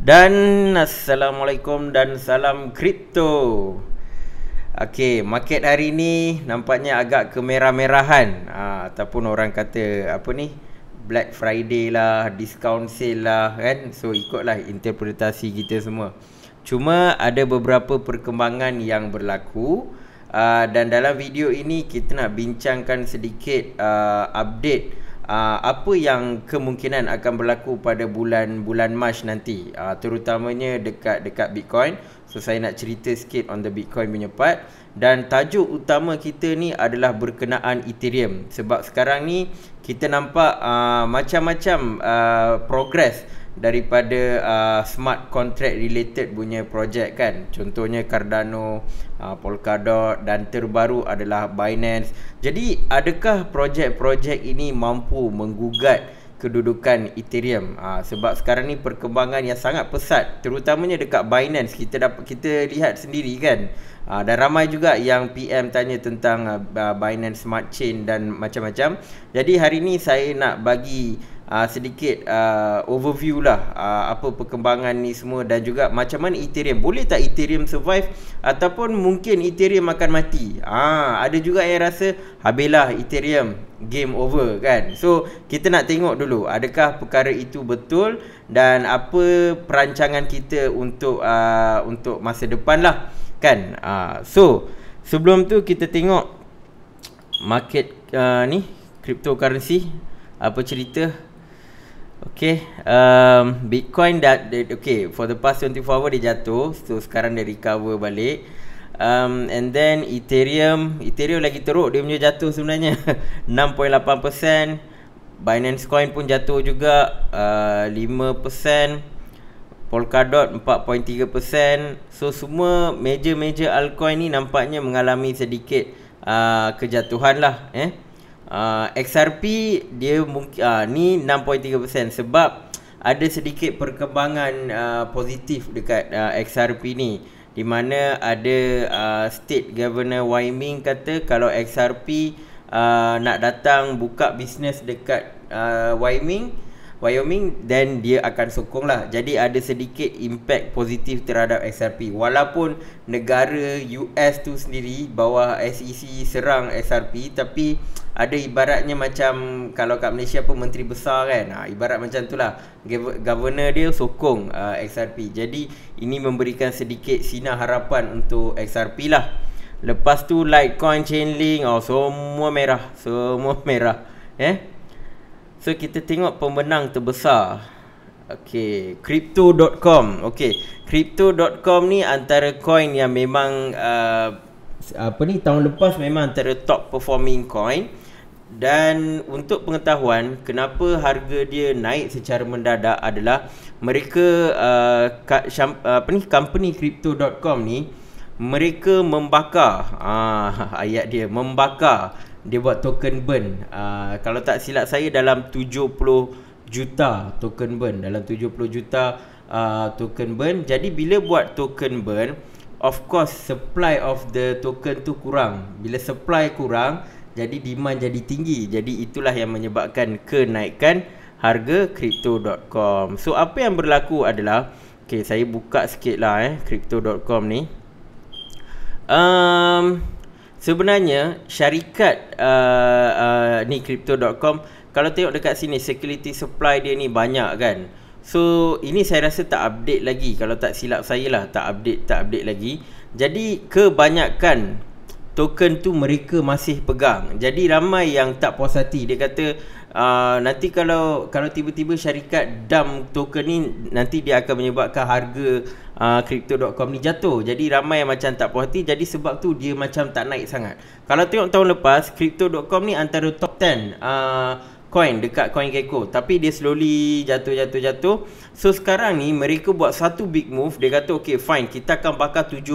Dan Assalamualaikum dan salam kripto Okay, market hari ni nampaknya agak kemerah-merahan ha, Ataupun orang kata apa ni Black Friday lah, discount sale lah kan So ikutlah interpretasi kita semua Cuma ada beberapa perkembangan yang berlaku uh, Dan dalam video ini kita nak bincangkan sedikit uh, update Ah, apa yang kemungkinan akan berlaku pada bulan-bulan Mac nanti uh, terutamanya dekat dekat Bitcoin so saya nak cerita sikit on the Bitcoin punya part dan tajuk utama kita ni adalah berkenaan Ethereum sebab sekarang ni kita nampak uh, macam-macam uh, progress daripada uh, smart contract related punya projek kan contohnya Cardano, uh, Polkadot dan terbaru adalah Binance. Jadi adakah projek-projek ini mampu menggugat kedudukan Ethereum? Uh, sebab sekarang ni perkembangan yang sangat pesat terutamanya dekat Binance kita dapat kita lihat sendiri kan. Uh, dan ramai juga yang PM tanya tentang uh, Binance Smart Chain dan macam-macam. Jadi hari ni saya nak bagi uh, sedikit uh, overview lah uh, apa perkembangan ni semua dan juga macam mana Ethereum boleh tak Ethereum survive ataupun mungkin Ethereum akan mati. Ah uh, ada juga yang rasa habislah Ethereum game over kan. So kita nak tengok dulu adakah perkara itu betul dan apa perancangan kita untuk uh, untuk masa depan lah kan. Uh, so sebelum tu kita tengok market uh, ni cryptocurrency apa cerita Okay, um, Bitcoin dah, okay, for the past 24 hour dia jatuh, so sekarang dia recover balik. Um, and then Ethereum, Ethereum lagi teruk, dia punya jatuh sebenarnya. 6.8%, Binance Coin pun jatuh juga, uh, 5%, Polkadot 4.3%. So semua major-major altcoin ni nampaknya mengalami sedikit uh, kejatuhan lah. Eh? uh, ah, XRP dia mungkin uh, ah, ni 6.3% sebab ada sedikit perkembangan uh, positif dekat uh, XRP ni di mana ada uh, state governor Wai kata kalau XRP uh, nak datang buka bisnes dekat uh, Wai uh, Wyoming Then dia akan sokong lah Jadi ada sedikit impact positif terhadap XRP Walaupun negara US tu sendiri Bawah SEC serang XRP Tapi ada ibaratnya macam Kalau kat Malaysia pun menteri besar kan ha, Ibarat macam tu lah Governor dia sokong uh, XRP Jadi ini memberikan sedikit sinar harapan untuk XRP lah Lepas tu Litecoin, Chainlink oh, Semua merah Semua merah Eh, So kita tengok pemenang terbesar. Okay, crypto.com. Okay, crypto.com ni antara coin yang memang uh, apa ni tahun lepas memang antara top performing coin. Dan untuk pengetahuan kenapa harga dia naik secara mendadak adalah mereka uh, uh apa ni company crypto.com ni mereka membakar ah ayat dia membakar dia buat token burn uh, kalau tak silap saya dalam 70 juta token burn dalam 70 juta uh, token burn jadi bila buat token burn of course supply of the token tu kurang bila supply kurang jadi demand jadi tinggi jadi itulah yang menyebabkan kenaikan harga crypto.com so apa yang berlaku adalah okay, saya buka sikit lah eh crypto.com ni um, sebenarnya syarikat uh, uh, ni crypto.com kalau tengok dekat sini security supply dia ni banyak kan so ini saya rasa tak update lagi kalau tak silap saya lah tak update tak update lagi jadi kebanyakan token tu mereka masih pegang. Jadi ramai yang tak puas hati. Dia kata uh, nanti kalau kalau tiba-tiba syarikat dump token ni nanti dia akan menyebabkan harga uh, ah, crypto.com ni jatuh. Jadi ramai yang macam tak puas hati. Jadi sebab tu dia macam tak naik sangat. Kalau tengok tahun lepas crypto.com ni antara top 10 uh, ah, coin dekat CoinGecko tapi dia slowly jatuh jatuh jatuh. So sekarang ni mereka buat satu big move. Dia kata okay fine kita akan bakar 70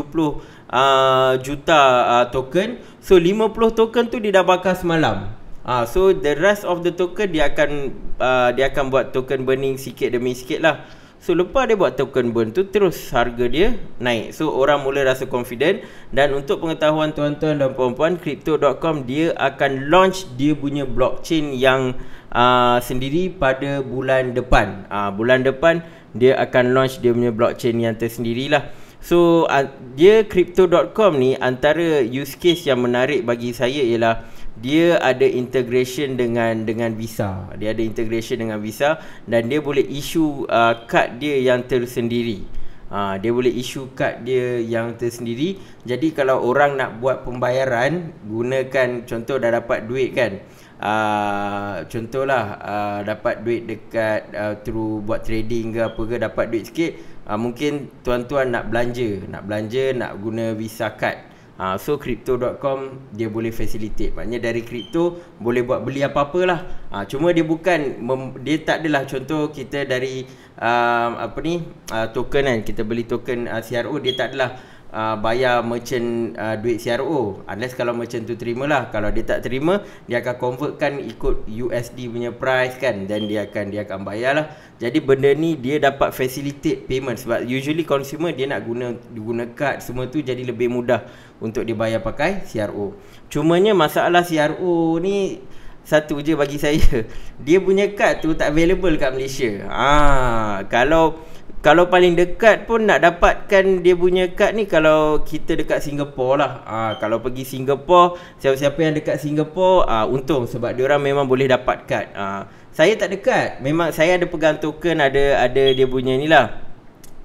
Ah, juta uh, token so 50 token tu dia dah bakar semalam ah uh, so the rest of the token dia akan uh, dia akan buat token burning sikit demi sikit lah So lepas dia buat token burn tu terus harga dia naik So orang mula rasa confident Dan untuk pengetahuan tuan-tuan dan puan-puan Crypto.com dia akan launch dia punya blockchain yang uh, sendiri pada bulan depan uh, Bulan depan dia akan launch dia punya blockchain yang tersendiri lah So uh, dia crypto.com ni antara use case yang menarik bagi saya ialah dia ada integration dengan dengan Visa. Dia ada integration dengan Visa dan dia boleh issue uh, card dia yang tersendiri. Ha, dia boleh issue card dia yang tersendiri. Jadi kalau orang nak buat pembayaran gunakan contoh dah dapat duit kan. Ah uh, contohlah uh, dapat duit dekat uh, through buat trading ke apa ke dapat duit sikit uh, mungkin tuan-tuan nak belanja, nak belanja, nak guna visa card. Uh, so crypto.com dia boleh facilitate. Maknanya dari crypto boleh buat beli apa-apa lah. Ah, cuma dia bukan, mem- dia tak adalah contoh kita dari uh, apa ni, uh, token kan. Kita beli token uh, CRO, dia tak adalah uh, bayar merchant uh, duit CRO unless kalau merchant tu terima lah. kalau dia tak terima dia akan convertkan ikut USD punya price kan dan dia akan dia akan bayar lah. jadi benda ni dia dapat facilitate payment sebab usually consumer dia nak guna guna card semua tu jadi lebih mudah untuk dia bayar pakai CRO cumanya masalah CRO ni satu je bagi saya dia punya card tu tak available kat Malaysia ah kalau kalau paling dekat pun nak dapatkan dia punya kad ni kalau kita dekat Singapura lah. Ah ha, kalau pergi Singapura, siapa-siapa yang dekat Singapura ah ha, untung sebab dia orang memang boleh dapat kad. ha, saya tak dekat. Memang saya ada pegang token, ada ada dia punya ni lah.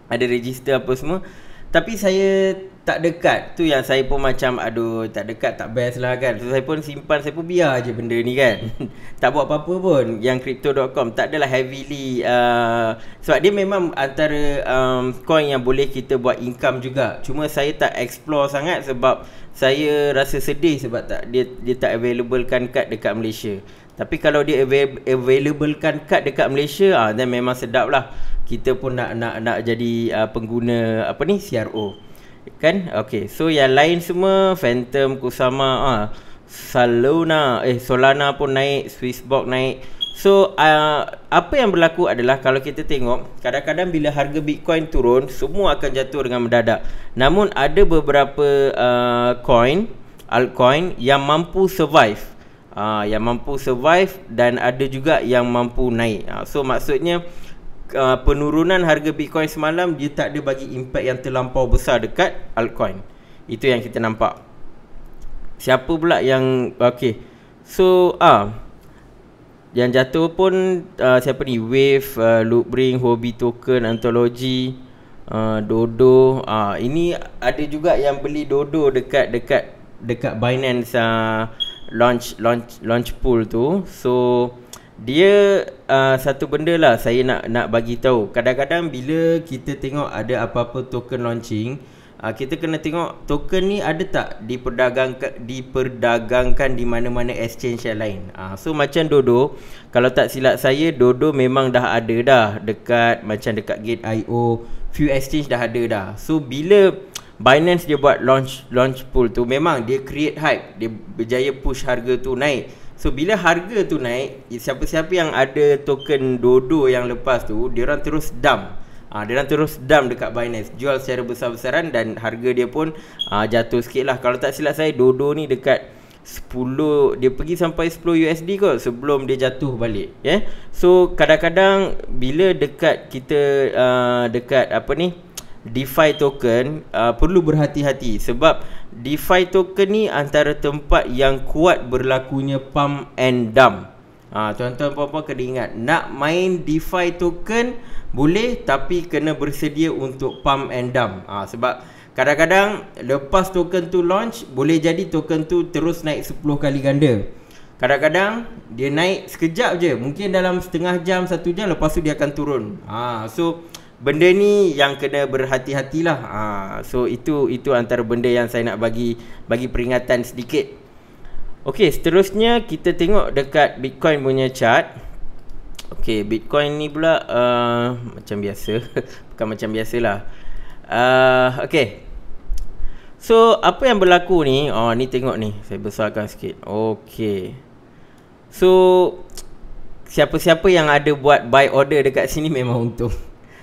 Ada register apa semua. Tapi saya tak dekat tu yang saya pun macam aduh tak dekat tak best lah kan so, saya pun simpan saya pun biar je benda ni kan tak buat apa-apa pun yang crypto.com tak adalah heavily uh, sebab dia memang antara um, coin yang boleh kita buat income juga cuma saya tak explore sangat sebab saya rasa sedih sebab tak dia dia tak availablekan kan kad dekat Malaysia tapi kalau dia availablekan kan kad dekat Malaysia ah uh, then memang sedap lah kita pun nak nak nak jadi uh, pengguna apa ni CRO kan okay so yang lain semua phantom kusama ah salona eh solana pun naik swissbox naik so uh, apa yang berlaku adalah kalau kita tengok kadang-kadang bila harga bitcoin turun semua akan jatuh dengan mendadak namun ada beberapa uh, coin altcoin yang mampu survive uh, yang mampu survive dan ada juga yang mampu naik uh, so maksudnya uh, penurunan harga Bitcoin semalam dia tak ada bagi impact yang terlampau besar dekat altcoin. Itu yang kita nampak. Siapa pula yang okey. So ah uh, yang jatuh pun uh, siapa ni Wave, uh, Loopring, Hobby Token, Anthology, uh, Dodo. Ah uh, ini ada juga yang beli Dodo dekat dekat dekat Binance uh, launch launch launch pool tu. So dia uh, satu benda lah saya nak nak bagi tahu. Kadang-kadang bila kita tengok ada apa-apa token launching, uh, kita kena tengok token ni ada tak diperdagangkan diperdagangkan di mana-mana exchange yang lain. Uh, so macam Dodo, kalau tak silap saya Dodo memang dah ada dah dekat macam dekat Gate.io, few exchange dah ada dah. So bila Binance dia buat launch launch pool tu memang dia create hype, dia berjaya push harga tu naik. So bila harga tu naik, siapa-siapa yang ada token Dodo yang lepas tu, dia orang terus dump. Ah, ha, dia orang terus dump dekat Binance, jual secara besar-besaran dan harga dia pun uh, jatuh sikit lah. Kalau tak silap saya, Dodo ni dekat 10 dia pergi sampai 10 USD kot sebelum dia jatuh balik yeah? so kadang-kadang bila dekat kita uh, dekat apa ni defi token uh, perlu berhati-hati sebab DeFi token ni antara tempat yang kuat berlakunya pump and dump. Ha, tuan-tuan puan-puan kena ingat Nak main DeFi token Boleh tapi kena bersedia untuk pump and dump ha, Sebab kadang-kadang lepas token tu launch Boleh jadi token tu terus naik 10 kali ganda Kadang-kadang dia naik sekejap je Mungkin dalam setengah jam, satu jam Lepas tu dia akan turun ha, So benda ni yang kena berhati-hatilah. Ha, so itu itu antara benda yang saya nak bagi bagi peringatan sedikit. Okey, seterusnya kita tengok dekat Bitcoin punya chart. Okey, Bitcoin ni pula uh, macam biasa. Bukan macam biasalah. Uh, Okey. So, apa yang berlaku ni? Oh, ni tengok ni. Saya besarkan sikit. Okey. So, siapa-siapa yang ada buat buy order dekat sini memang untung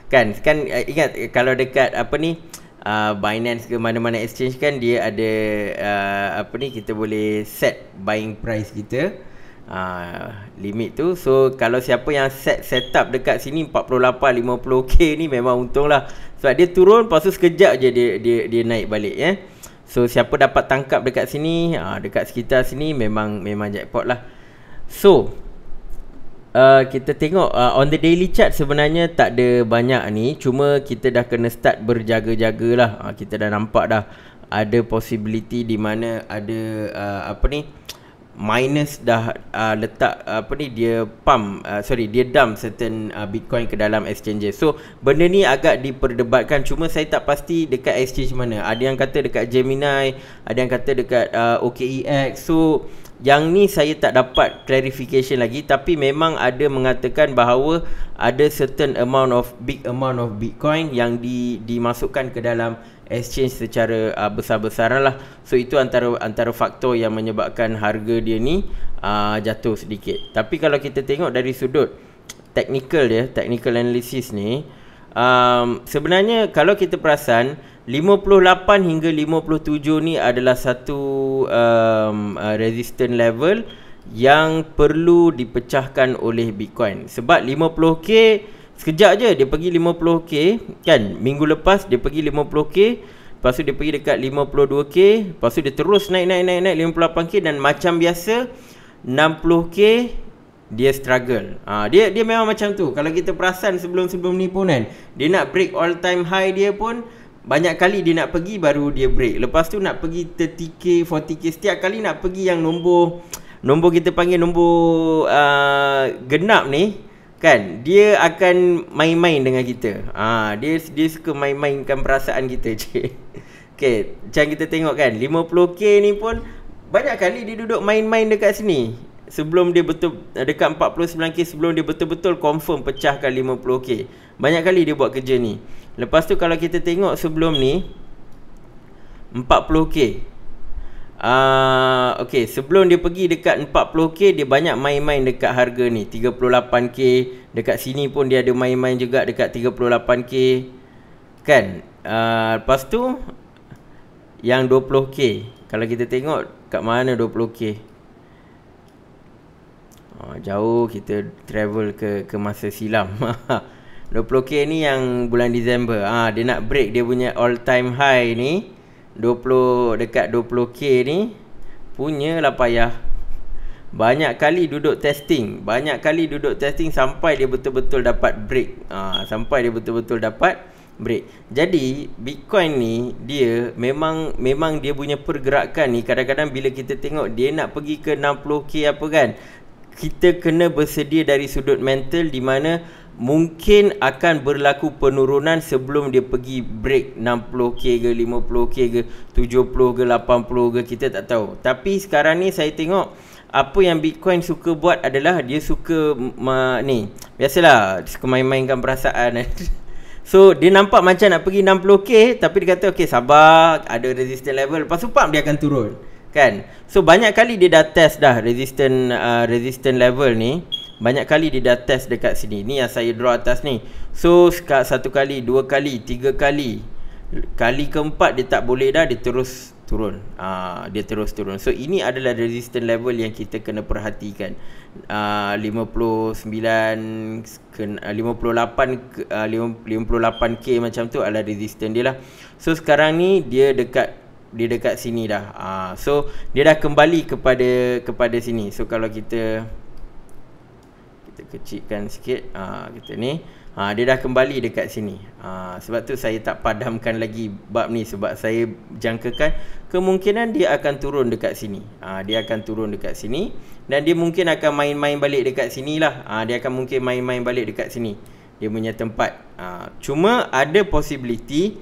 kan kan uh, ingat eh, kalau dekat apa ni uh, Binance ke mana-mana exchange kan dia ada uh, apa ni kita boleh set buying price kita uh, limit tu so kalau siapa yang set set up dekat sini 48 50k ni memang untung lah sebab dia turun lepas tu sekejap je dia dia, dia naik balik ya eh? so siapa dapat tangkap dekat sini uh, dekat sekitar sini memang memang jackpot lah so Uh, kita tengok uh, on the daily chart sebenarnya tak ada banyak ni cuma kita dah kena start berjaga-jagalah uh, kita dah nampak dah ada possibility di mana ada uh, apa ni minus dah uh, letak apa ni dia pump uh, sorry dia dump certain uh, bitcoin ke dalam exchange so benda ni agak diperdebatkan cuma saya tak pasti dekat exchange mana ada yang kata dekat Gemini ada yang kata dekat uh, OKEX so yang ni saya tak dapat clarification lagi tapi memang ada mengatakan bahawa ada certain amount of big amount of bitcoin yang di dimasukkan ke dalam exchange secara uh, besar-besaran lah. So itu antara antara faktor yang menyebabkan harga dia ni uh, jatuh sedikit. Tapi kalau kita tengok dari sudut technical dia, technical analysis ni um, sebenarnya kalau kita perasan 58 hingga 57 ni adalah satu um, uh, resistant level yang perlu dipecahkan oleh Bitcoin sebab 50k sekejap je dia pergi 50k kan minggu lepas dia pergi 50k lepas tu dia pergi dekat 52k lepas tu dia terus naik naik naik naik 58k dan macam biasa 60k dia struggle ha, dia dia memang macam tu kalau kita perasan sebelum-sebelum ni pun kan dia nak break all time high dia pun banyak kali dia nak pergi baru dia break Lepas tu nak pergi 30k, 40k Setiap kali nak pergi yang nombor Nombor kita panggil nombor uh, genap ni Kan, dia akan main-main dengan kita ha, dia, dia suka main-mainkan perasaan kita je Okay, macam kita tengok kan 50k ni pun Banyak kali dia duduk main-main dekat sini Sebelum dia betul Dekat 49k sebelum dia betul-betul confirm pecahkan 50k Banyak kali dia buat kerja ni Lepas tu kalau kita tengok sebelum ni 40k Uh, okay sebelum dia pergi dekat 40k dia banyak main-main dekat harga ni 38k dekat sini pun dia ada main-main juga dekat 38k kan uh, lepas tu yang 20k kalau kita tengok kat mana 20k oh, ah, jauh kita travel ke ke masa silam 20k ni yang bulan Disember ha, Dia nak break dia punya all time high ni 20 Dekat 20k ni Punya lah payah Banyak kali duduk testing Banyak kali duduk testing sampai dia betul-betul dapat break ha, Sampai dia betul-betul dapat break Jadi Bitcoin ni Dia memang memang dia punya pergerakan ni Kadang-kadang bila kita tengok Dia nak pergi ke 60k apa kan kita kena bersedia dari sudut mental di mana mungkin akan berlaku penurunan sebelum dia pergi break 60k ke 50k ke 70 ke 80 ke kita tak tahu tapi sekarang ni saya tengok apa yang Bitcoin suka buat adalah dia suka ma, ni biasalah suka main-mainkan perasaan So dia nampak macam nak pergi 60k tapi dia kata okey sabar ada resistance level lepas tu pump dia akan turun kan so banyak kali dia dah test dah resistant uh, resistant level ni banyak kali dia dah test dekat sini ni yang saya draw atas ni so sekat satu kali dua kali tiga kali kali keempat dia tak boleh dah dia terus turun uh, dia terus turun so ini adalah resistant level yang kita kena perhatikan ah, uh, 59 ke, uh, 58 uh, 58k macam tu adalah resistant dia lah so sekarang ni dia dekat dia dekat sini dah. Uh, so dia dah kembali kepada kepada sini. So kalau kita kita kecilkan sikit uh, kita ni Ha, dia dah kembali dekat sini. Ha, sebab tu saya tak padamkan lagi bab ni. Sebab saya jangkakan kemungkinan dia akan turun dekat sini. Ha, dia akan turun dekat sini. Dan dia mungkin akan main-main balik dekat sini lah. Ha, dia akan mungkin main-main balik dekat sini. Dia punya tempat. Ha, cuma ada possibility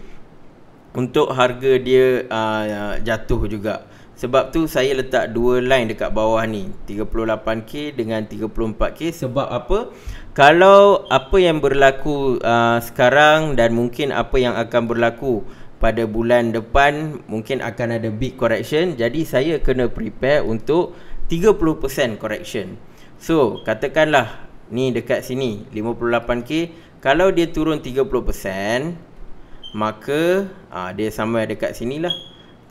untuk harga dia uh, jatuh juga sebab tu saya letak dua line dekat bawah ni 38k dengan 34k sebab apa kalau apa yang berlaku uh, sekarang dan mungkin apa yang akan berlaku pada bulan depan mungkin akan ada big correction jadi saya kena prepare untuk 30% correction so katakanlah ni dekat sini 58k kalau dia turun maka uh, dia sama dekat sini lah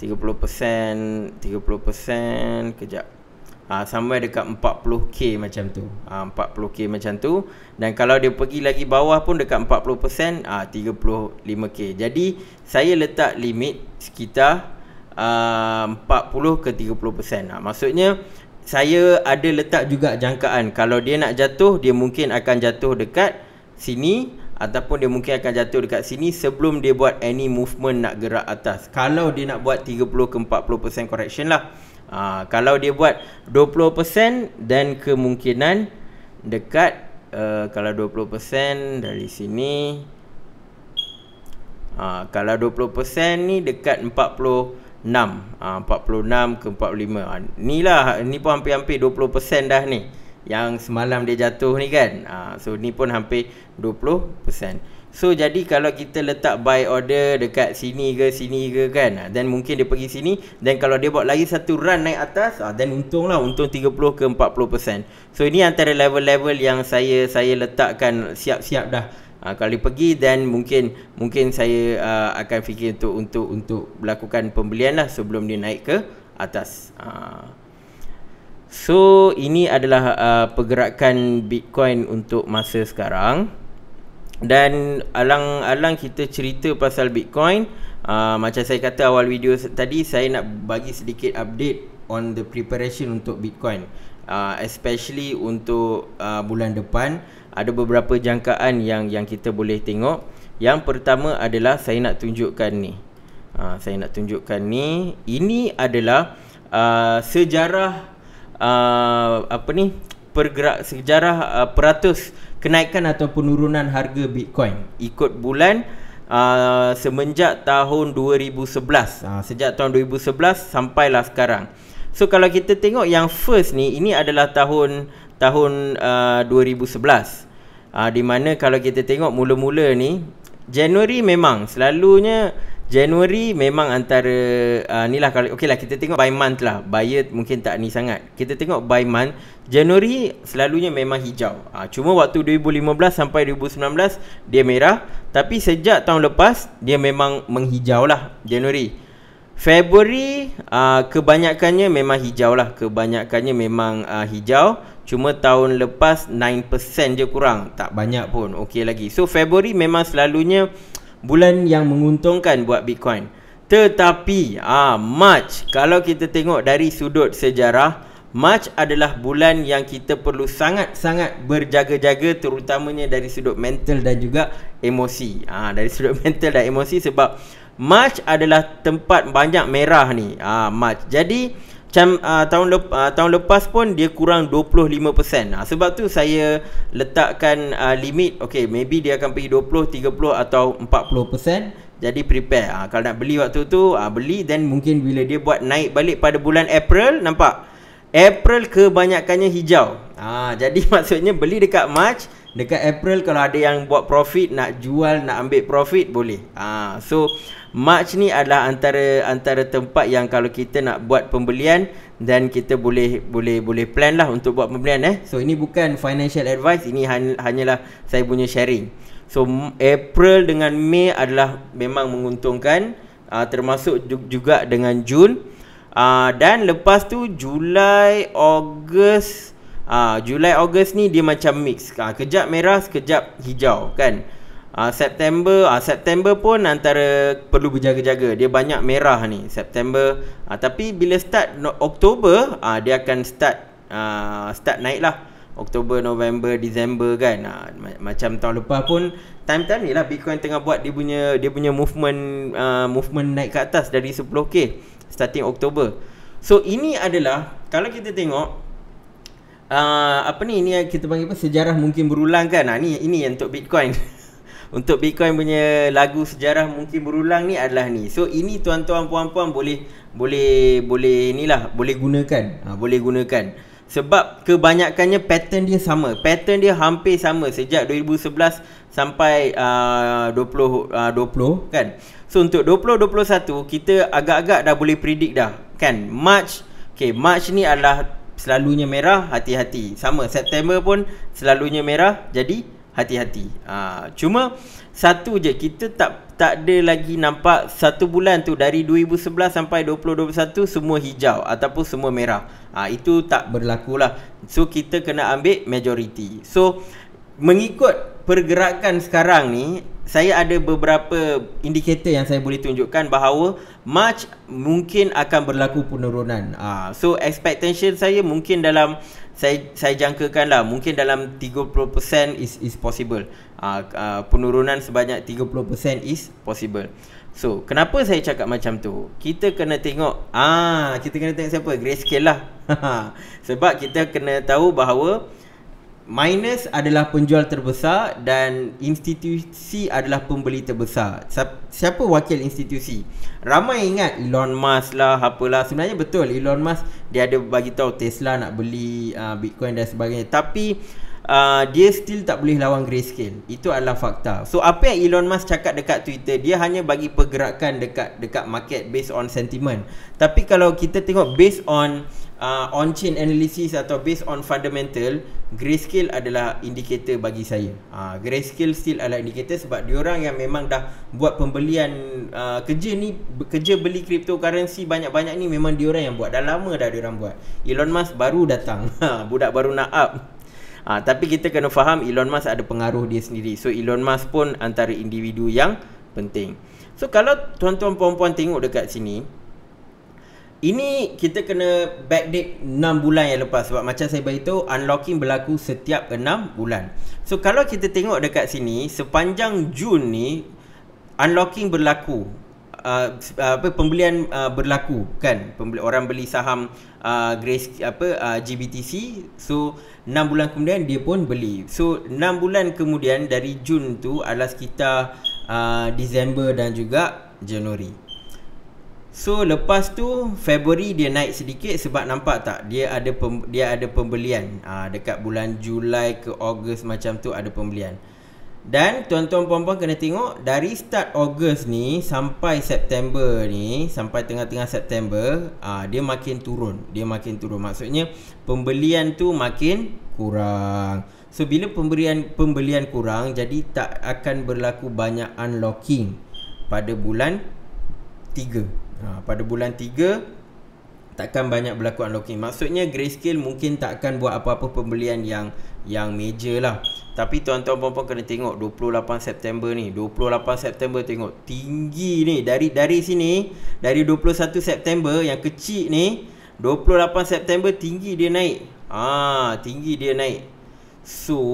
30% 30% kejap uh, ah, sama dekat 40k macam tu ah, uh, 40k macam tu dan kalau dia pergi lagi bawah pun dekat 40% uh, 35k jadi saya letak limit sekitar uh, 40 ke 30% uh, maksudnya saya ada letak juga jangkaan kalau dia nak jatuh dia mungkin akan jatuh dekat sini ataupun dia mungkin akan jatuh dekat sini sebelum dia buat any movement nak gerak atas. Kalau dia nak buat 30 ke 40% correction lah. Ha, kalau dia buat 20% dan kemungkinan dekat uh, kalau 20% dari sini ha, kalau 20% ni dekat 40 46 ha, ke 45 ha, ni lah ni pun hampir-hampir 20% dah ni yang semalam dia jatuh ni kan uh, so ni pun hampir 20% so jadi kalau kita letak buy order dekat sini ke sini ke kan uh, then mungkin dia pergi sini then kalau dia buat lagi satu run naik atas uh, then untung lah untung 30 ke 40% so ini antara level-level yang saya saya letakkan siap-siap dah Ha, kalau pergi dan mungkin mungkin saya uh, akan fikir untuk untuk untuk melakukan pembelian lah sebelum dia naik ke atas. Uh. So ini adalah uh, pergerakan Bitcoin untuk masa sekarang dan alang-alang kita cerita pasal Bitcoin uh, macam saya kata awal video tadi saya nak bagi sedikit update on the preparation untuk Bitcoin uh, especially untuk uh, bulan depan ada beberapa jangkaan yang yang kita boleh tengok yang pertama adalah saya nak tunjukkan ni uh, saya nak tunjukkan ni ini adalah uh, sejarah Uh, apa ni pergerak sejarah uh, peratus kenaikan atau penurunan harga Bitcoin ikut bulan uh, semenjak tahun 2011 uh, sejak tahun 2011 sampailah sekarang. So kalau kita tengok yang first ni ini adalah tahun tahun uh, 2011 uh, di mana kalau kita tengok mula-mula ni Januari memang selalunya January memang antara uh, ni lah kalau okey lah kita tengok by month lah buyer mungkin tak ni sangat kita tengok by month January selalunya memang hijau uh, cuma waktu 2015 sampai 2019 dia merah tapi sejak tahun lepas dia memang menghijau lah January February uh, kebanyakannya memang hijau lah kebanyakannya memang uh, hijau cuma tahun lepas 9% je kurang tak banyak pun okey lagi so February memang selalunya bulan yang menguntungkan buat Bitcoin. Tetapi ah March kalau kita tengok dari sudut sejarah March adalah bulan yang kita perlu sangat-sangat berjaga-jaga terutamanya dari sudut mental dan juga emosi. Ah dari sudut mental dan emosi sebab March adalah tempat banyak merah ni. Ah March. Jadi macam uh, tahun lepas uh, tahun lepas pun dia kurang 25%. Nah, sebab tu saya letakkan uh, limit okey maybe dia akan pergi 20, 30 atau 40%. Jadi prepare. Uh, kalau nak beli waktu tu uh, beli then mungkin bila dia buat naik balik pada bulan April nampak. April kebanyakannya hijau. Ah jadi maksudnya beli dekat March, dekat April kalau ada yang buat profit nak jual nak ambil profit boleh. Ah so March ni adalah antara antara tempat yang kalau kita nak buat pembelian dan kita boleh boleh boleh plan lah untuk buat pembelian eh. So ini bukan financial advice, ini han, hanyalah saya punya sharing. So April dengan Mei adalah memang menguntungkan uh, termasuk juga dengan Jun uh, dan lepas tu Julai, Ogos Uh, ah, Julai, Ogos ni dia macam mix uh, Kejap merah, kejap hijau kan Uh, September uh, September pun antara perlu berjaga-jaga. Dia banyak merah ni September. Uh, tapi bila start no- Oktober, uh, dia akan start uh, start naik lah. Oktober, November, Disember kan. Uh, ma- macam tahun lepas pun time-time ni lah Bitcoin tengah buat dia punya dia punya movement uh, movement naik ke atas dari 10k starting Oktober. So ini adalah kalau kita tengok uh, apa ni ini kita panggil apa sejarah mungkin berulang kan. Ha uh, ni ini yang untuk Bitcoin. untuk Bitcoin punya lagu sejarah mungkin berulang ni adalah ni. So ini tuan-tuan puan-puan boleh boleh boleh inilah boleh gunakan. Ha, boleh gunakan. Sebab kebanyakannya pattern dia sama. Pattern dia hampir sama sejak 2011 sampai uh, 20 uh, 20 kan. So untuk 2021 kita agak-agak dah boleh predict dah kan. March okey March ni adalah selalunya merah hati-hati. Sama September pun selalunya merah jadi hati-hati. Ha, cuma satu je kita tak tak ada lagi nampak satu bulan tu dari 2011 sampai 2021 semua hijau ataupun semua merah. Ha, itu tak berlakulah. So kita kena ambil majority. So mengikut pergerakan sekarang ni saya ada beberapa indikator yang saya boleh tunjukkan bahawa March mungkin akan berlaku penurunan. Ha, so expectation saya mungkin dalam saya saya jangkakanlah mungkin dalam 30% is is possible. Ah uh, uh, penurunan sebanyak 30% is possible. So, kenapa saya cakap macam tu? Kita kena tengok ah kita kena tengok siapa? Grayscale lah. Sebab kita kena tahu bahawa miners adalah penjual terbesar dan institusi adalah pembeli terbesar. Siapa wakil institusi? Ramai ingat Elon Musk lah lah Sebenarnya betul Elon Musk dia ada bagi tahu Tesla nak beli uh, Bitcoin dan sebagainya. Tapi uh, dia still tak boleh lawan Grayscale. Itu adalah fakta. So apa yang Elon Musk cakap dekat Twitter, dia hanya bagi pergerakan dekat dekat market based on sentiment. Tapi kalau kita tengok based on uh, on-chain analysis atau based on fundamental, grayscale adalah indikator bagi saya. Uh, grayscale still adalah indikator sebab diorang yang memang dah buat pembelian uh, kerja ni, kerja beli cryptocurrency banyak-banyak ni memang diorang yang buat. Dah lama dah diorang buat. Elon Musk baru datang. Ha, budak baru nak up. Uh, tapi kita kena faham Elon Musk ada pengaruh dia sendiri. So Elon Musk pun antara individu yang penting. So kalau tuan-tuan puan-puan tengok dekat sini, ini kita kena backdate 6 bulan yang lepas sebab macam saya beritahu unlocking berlaku setiap 6 bulan. So kalau kita tengok dekat sini sepanjang Jun ni unlocking berlaku uh, apa pembelian uh, berlaku kan Pembeli, orang beli saham uh, Grace apa uh, GBTC so 6 bulan kemudian dia pun beli. So 6 bulan kemudian dari Jun tu alas kita uh, Disember dan juga Januari. So lepas tu Februari dia naik sedikit sebab nampak tak dia ada pem, dia ada pembelian ha, dekat bulan Julai ke Ogos macam tu ada pembelian. Dan tuan-tuan puan-puan kena tengok dari start Ogos ni sampai September ni sampai tengah-tengah September ha, dia makin turun. Dia makin turun. Maksudnya pembelian tu makin kurang. So bila pembelian pembelian kurang jadi tak akan berlaku banyak unlocking pada bulan ha, pada bulan 3 takkan banyak berlaku unlocking maksudnya grayscale mungkin takkan buat apa-apa pembelian yang yang major lah tapi tuan-tuan puan-puan kena tengok 28 September ni 28 September tengok tinggi ni dari dari sini dari 21 September yang kecil ni 28 September tinggi dia naik ah tinggi dia naik so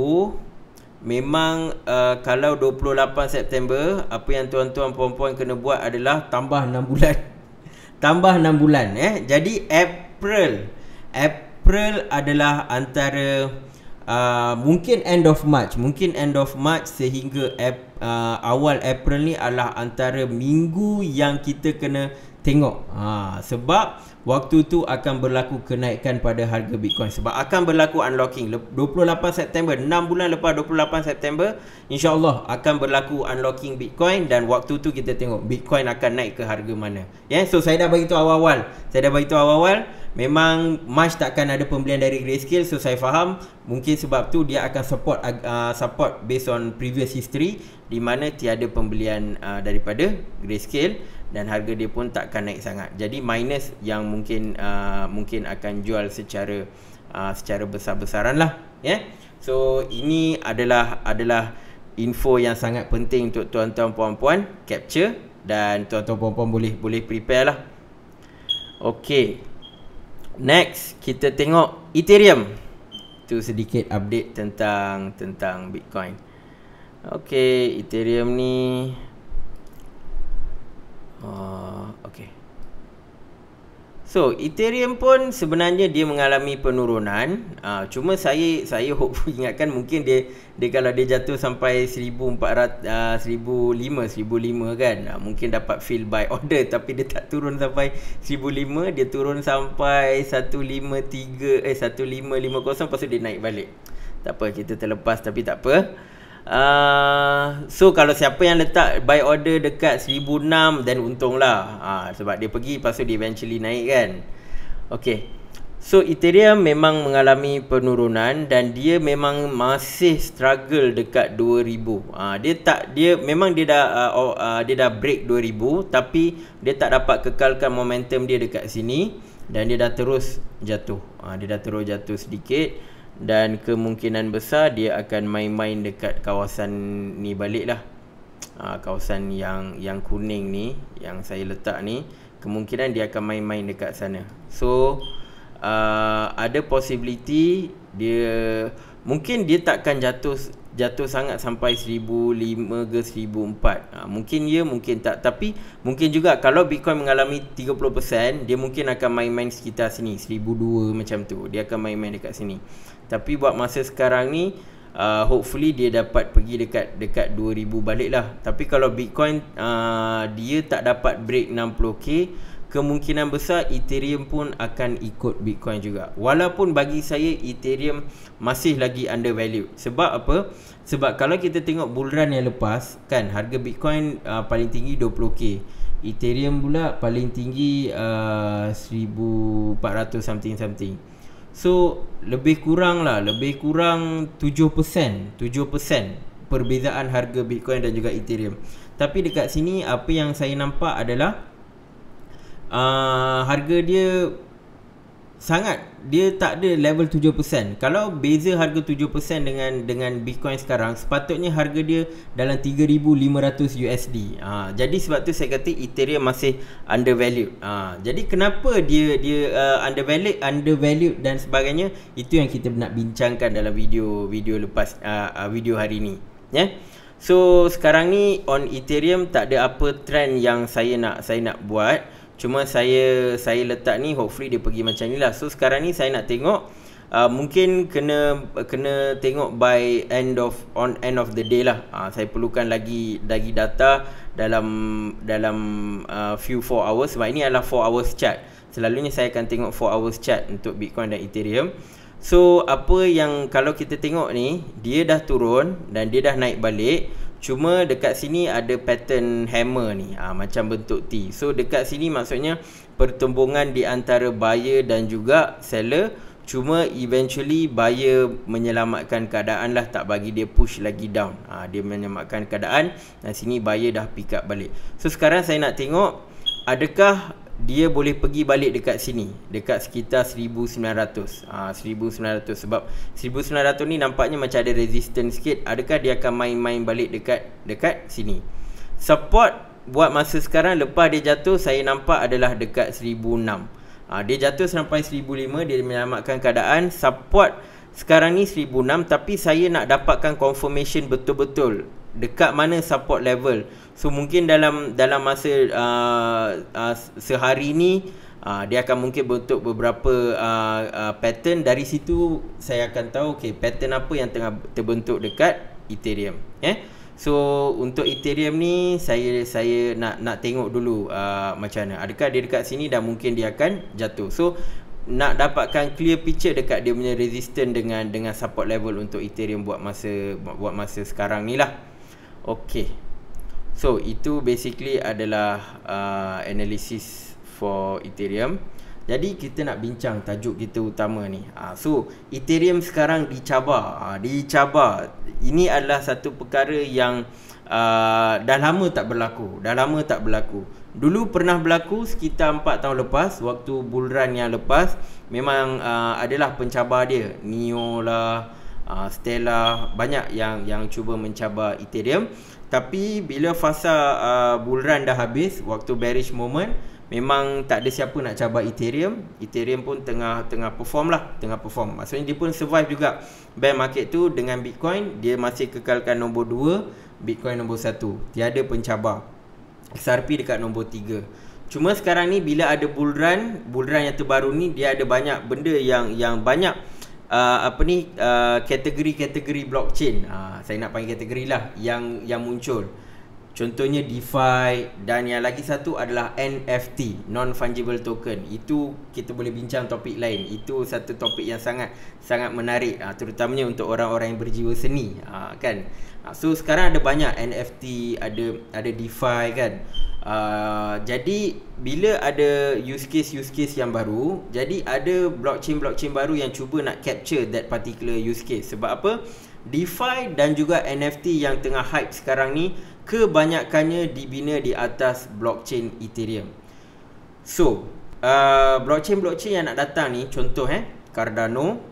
Memang uh, kalau 28 September apa yang tuan-tuan puan-puan kena buat adalah tambah 6 bulan. tambah 6 bulan eh. Jadi April April adalah antara uh, mungkin end of March, mungkin end of March sehingga uh, awal April ni adalah antara minggu yang kita kena Tengok ha, Sebab Waktu tu akan berlaku kenaikan pada harga Bitcoin Sebab akan berlaku unlocking 28 September 6 bulan lepas 28 September InsyaAllah akan berlaku unlocking Bitcoin Dan waktu tu kita tengok Bitcoin akan naik ke harga mana Ya, yeah? So saya dah beritahu awal-awal Saya dah beritahu awal-awal Memang March takkan ada pembelian dari Grayscale So saya faham Mungkin sebab tu dia akan support uh, Support based on previous history Di mana tiada pembelian uh, daripada Grayscale dan harga dia pun takkan naik sangat. Jadi minus yang mungkin uh, mungkin akan jual secara uh, secara besar-besaran lah. Yeah. So ini adalah adalah info yang sangat penting untuk tuan-tuan puan-puan capture dan tuan-tuan puan-puan boleh boleh prepare lah. Okay. Next kita tengok Ethereum. Tu sedikit update tentang tentang Bitcoin. Okay, Ethereum ni Ah, okay. So Ethereum pun sebenarnya dia mengalami penurunan. Uh, cuma saya saya hope ingatkan mungkin dia dia kalau dia jatuh sampai 1400 uh, 1005 1005 kan. Uh, mungkin dapat fill by order tapi dia tak turun sampai 1005, dia turun sampai 153 eh 1550 pasal dia naik balik. Tak apa kita terlepas tapi tak apa. Uh, so kalau siapa yang letak buy order dekat 1006 dan untunglah uh, sebab dia pergi lepas tu dia eventually naik kan. Okay So Ethereum memang mengalami penurunan dan dia memang masih struggle dekat 2000. Uh, ah, dia tak dia memang dia dah uh, uh, dia dah break 2000 tapi dia tak dapat kekalkan momentum dia dekat sini dan dia dah terus jatuh. Uh, dia dah terus jatuh sedikit. Dan kemungkinan besar dia akan main-main dekat kawasan ni balik lah ha, Kawasan yang yang kuning ni Yang saya letak ni Kemungkinan dia akan main-main dekat sana So uh, Ada possibility Dia Mungkin dia takkan jatuh Jatuh sangat sampai 1,005 ke 1,004 ha, ah, Mungkin ya mungkin tak Tapi mungkin juga Kalau Bitcoin mengalami 30% Dia mungkin akan main-main sekitar sini 1,002 macam tu Dia akan main-main dekat sini tapi buat masa sekarang ni uh, Hopefully dia dapat pergi dekat dekat 2000 balik lah Tapi kalau Bitcoin uh, dia tak dapat break 60k Kemungkinan besar Ethereum pun akan ikut Bitcoin juga Walaupun bagi saya Ethereum masih lagi undervalued Sebab apa? Sebab kalau kita tengok bulan yang lepas Kan harga Bitcoin uh, paling tinggi 20k Ethereum pula paling tinggi uh, 1400 something something So lebih kurang lah Lebih kurang 7% 7% Perbezaan harga Bitcoin dan juga Ethereum Tapi dekat sini apa yang saya nampak adalah uh, Harga dia sangat dia tak ada level 7%. Kalau beza harga 7% dengan dengan Bitcoin sekarang, sepatutnya harga dia dalam 3500 USD. Ha, jadi sebab tu saya kata Ethereum masih undervalued. Ha, jadi kenapa dia dia uh, undervalued, undervalued dan sebagainya, itu yang kita nak bincangkan dalam video video lepas uh, uh, video hari ni. Yeah? So sekarang ni on Ethereum tak ada apa trend yang saya nak saya nak buat. Cuma saya saya letak ni hopefully dia pergi macam ni lah. So sekarang ni saya nak tengok uh, mungkin kena kena tengok by end of on end of the day lah. Uh, saya perlukan lagi lagi data dalam dalam uh, few 4 hours sebab ini adalah 4 hours chart. Selalunya saya akan tengok 4 hours chart untuk Bitcoin dan Ethereum. So apa yang kalau kita tengok ni dia dah turun dan dia dah naik balik. Cuma dekat sini ada pattern hammer ni ha, Macam bentuk T So dekat sini maksudnya Pertembungan di antara buyer dan juga seller Cuma eventually buyer menyelamatkan keadaan lah Tak bagi dia push lagi down ha, Dia menyelamatkan keadaan Dan sini buyer dah pick up balik So sekarang saya nak tengok Adakah dia boleh pergi balik dekat sini dekat sekitar 1900 ah 1900 sebab 1900 ni nampaknya macam ada resistance sikit adakah dia akan main-main balik dekat dekat sini support buat masa sekarang lepas dia jatuh saya nampak adalah dekat 1,006. ah dia jatuh sampai 1,005 dia menyelamatkan keadaan support sekarang ni 1,006 tapi saya nak dapatkan confirmation betul-betul dekat mana support level So mungkin dalam dalam masa uh, uh, sehari ni uh, dia akan mungkin bentuk beberapa uh, uh, pattern dari situ saya akan tahu okey pattern apa yang tengah terbentuk dekat Ethereum Yeah. So untuk Ethereum ni saya saya nak nak tengok dulu uh, macam mana adakah dia dekat sini dan mungkin dia akan jatuh. So nak dapatkan clear picture dekat dia punya resistance dengan dengan support level untuk Ethereum buat masa buat masa sekarang ni lah. Okay. So itu basically adalah uh, analysis for Ethereum. Jadi kita nak bincang tajuk kita utama ni. Uh, so Ethereum sekarang dicabar, uh, dicabar. Ini adalah satu perkara yang uh, dah lama tak berlaku, dah lama tak berlaku. Dulu pernah berlaku sekitar 4 tahun lepas waktu bulran yang lepas memang uh, adalah pencabar dia. Neo lah, uh, Stellar banyak yang yang cuba mencabar Ethereum. Tapi bila fasa uh, bull run dah habis waktu bearish moment memang tak ada siapa nak cabar Ethereum. Ethereum pun tengah tengah perform lah, tengah perform. Maksudnya dia pun survive juga bear market tu dengan Bitcoin dia masih kekalkan nombor 2, Bitcoin nombor 1. Tiada pencabar. XRP dekat nombor 3. Cuma sekarang ni bila ada bull run, bull run yang terbaru ni dia ada banyak benda yang yang banyak uh, apa ni uh, kategori-kategori blockchain uh, saya nak panggil kategori lah yang yang muncul contohnya defi dan yang lagi satu adalah NFT non fungible token itu kita boleh bincang topik lain itu satu topik yang sangat sangat menarik uh, terutamanya untuk orang-orang yang berjiwa seni uh, kan Ha, so sekarang ada banyak NFT Ada ada DeFi kan uh, Jadi bila ada use case-use case yang baru Jadi ada blockchain-blockchain baru yang cuba nak capture that particular use case Sebab apa? DeFi dan juga NFT yang tengah hype sekarang ni Kebanyakannya dibina di atas blockchain Ethereum So, uh, blockchain-blockchain yang nak datang ni Contoh eh, Cardano,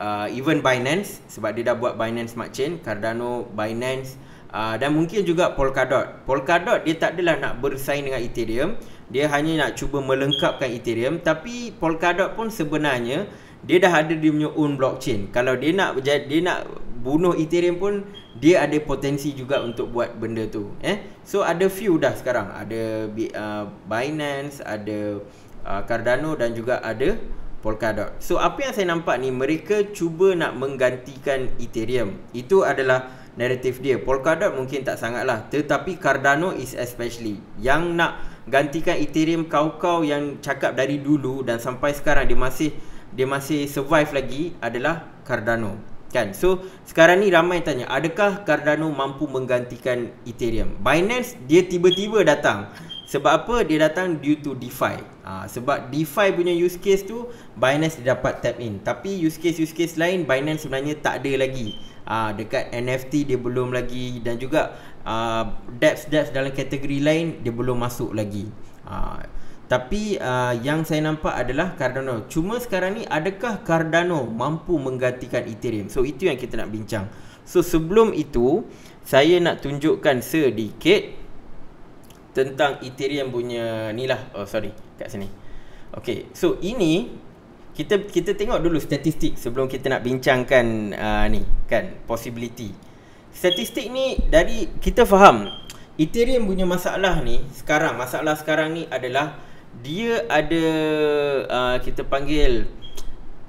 uh, even Binance sebab dia dah buat Binance Smart Chain, Cardano, Binance uh, dan mungkin juga Polkadot. Polkadot dia tak adalah nak bersaing dengan Ethereum. Dia hanya nak cuba melengkapkan Ethereum tapi Polkadot pun sebenarnya dia dah ada dia punya own blockchain. Kalau dia nak dia nak bunuh Ethereum pun dia ada potensi juga untuk buat benda tu eh so ada few dah sekarang ada uh, Binance ada uh, Cardano dan juga ada Polkadot. So apa yang saya nampak ni mereka cuba nak menggantikan Ethereum. Itu adalah naratif dia. Polkadot mungkin tak sangat lah, tetapi Cardano is especially yang nak gantikan Ethereum kau-kau yang cakap dari dulu dan sampai sekarang dia masih dia masih survive lagi adalah Cardano. Kan? So sekarang ni ramai tanya adakah Cardano mampu menggantikan Ethereum? Binance dia tiba-tiba datang. Sebab apa dia datang due to DeFi. Ha, sebab DeFi punya use case tu Binance dapat tap in Tapi use case-use case lain Binance sebenarnya tak ada lagi ha, Dekat NFT dia belum lagi Dan juga ha, Dapps-dapps uh, dalam kategori lain Dia belum masuk lagi ha, Tapi uh, yang saya nampak adalah Cardano Cuma sekarang ni adakah Cardano Mampu menggantikan Ethereum So itu yang kita nak bincang So sebelum itu Saya nak tunjukkan sedikit Tentang Ethereum punya ni lah Oh sorry kat sini. Okay, so ini kita kita tengok dulu statistik sebelum kita nak bincangkan uh, ni kan possibility. Statistik ni dari kita faham Ethereum punya masalah ni sekarang masalah sekarang ni adalah dia ada uh, kita panggil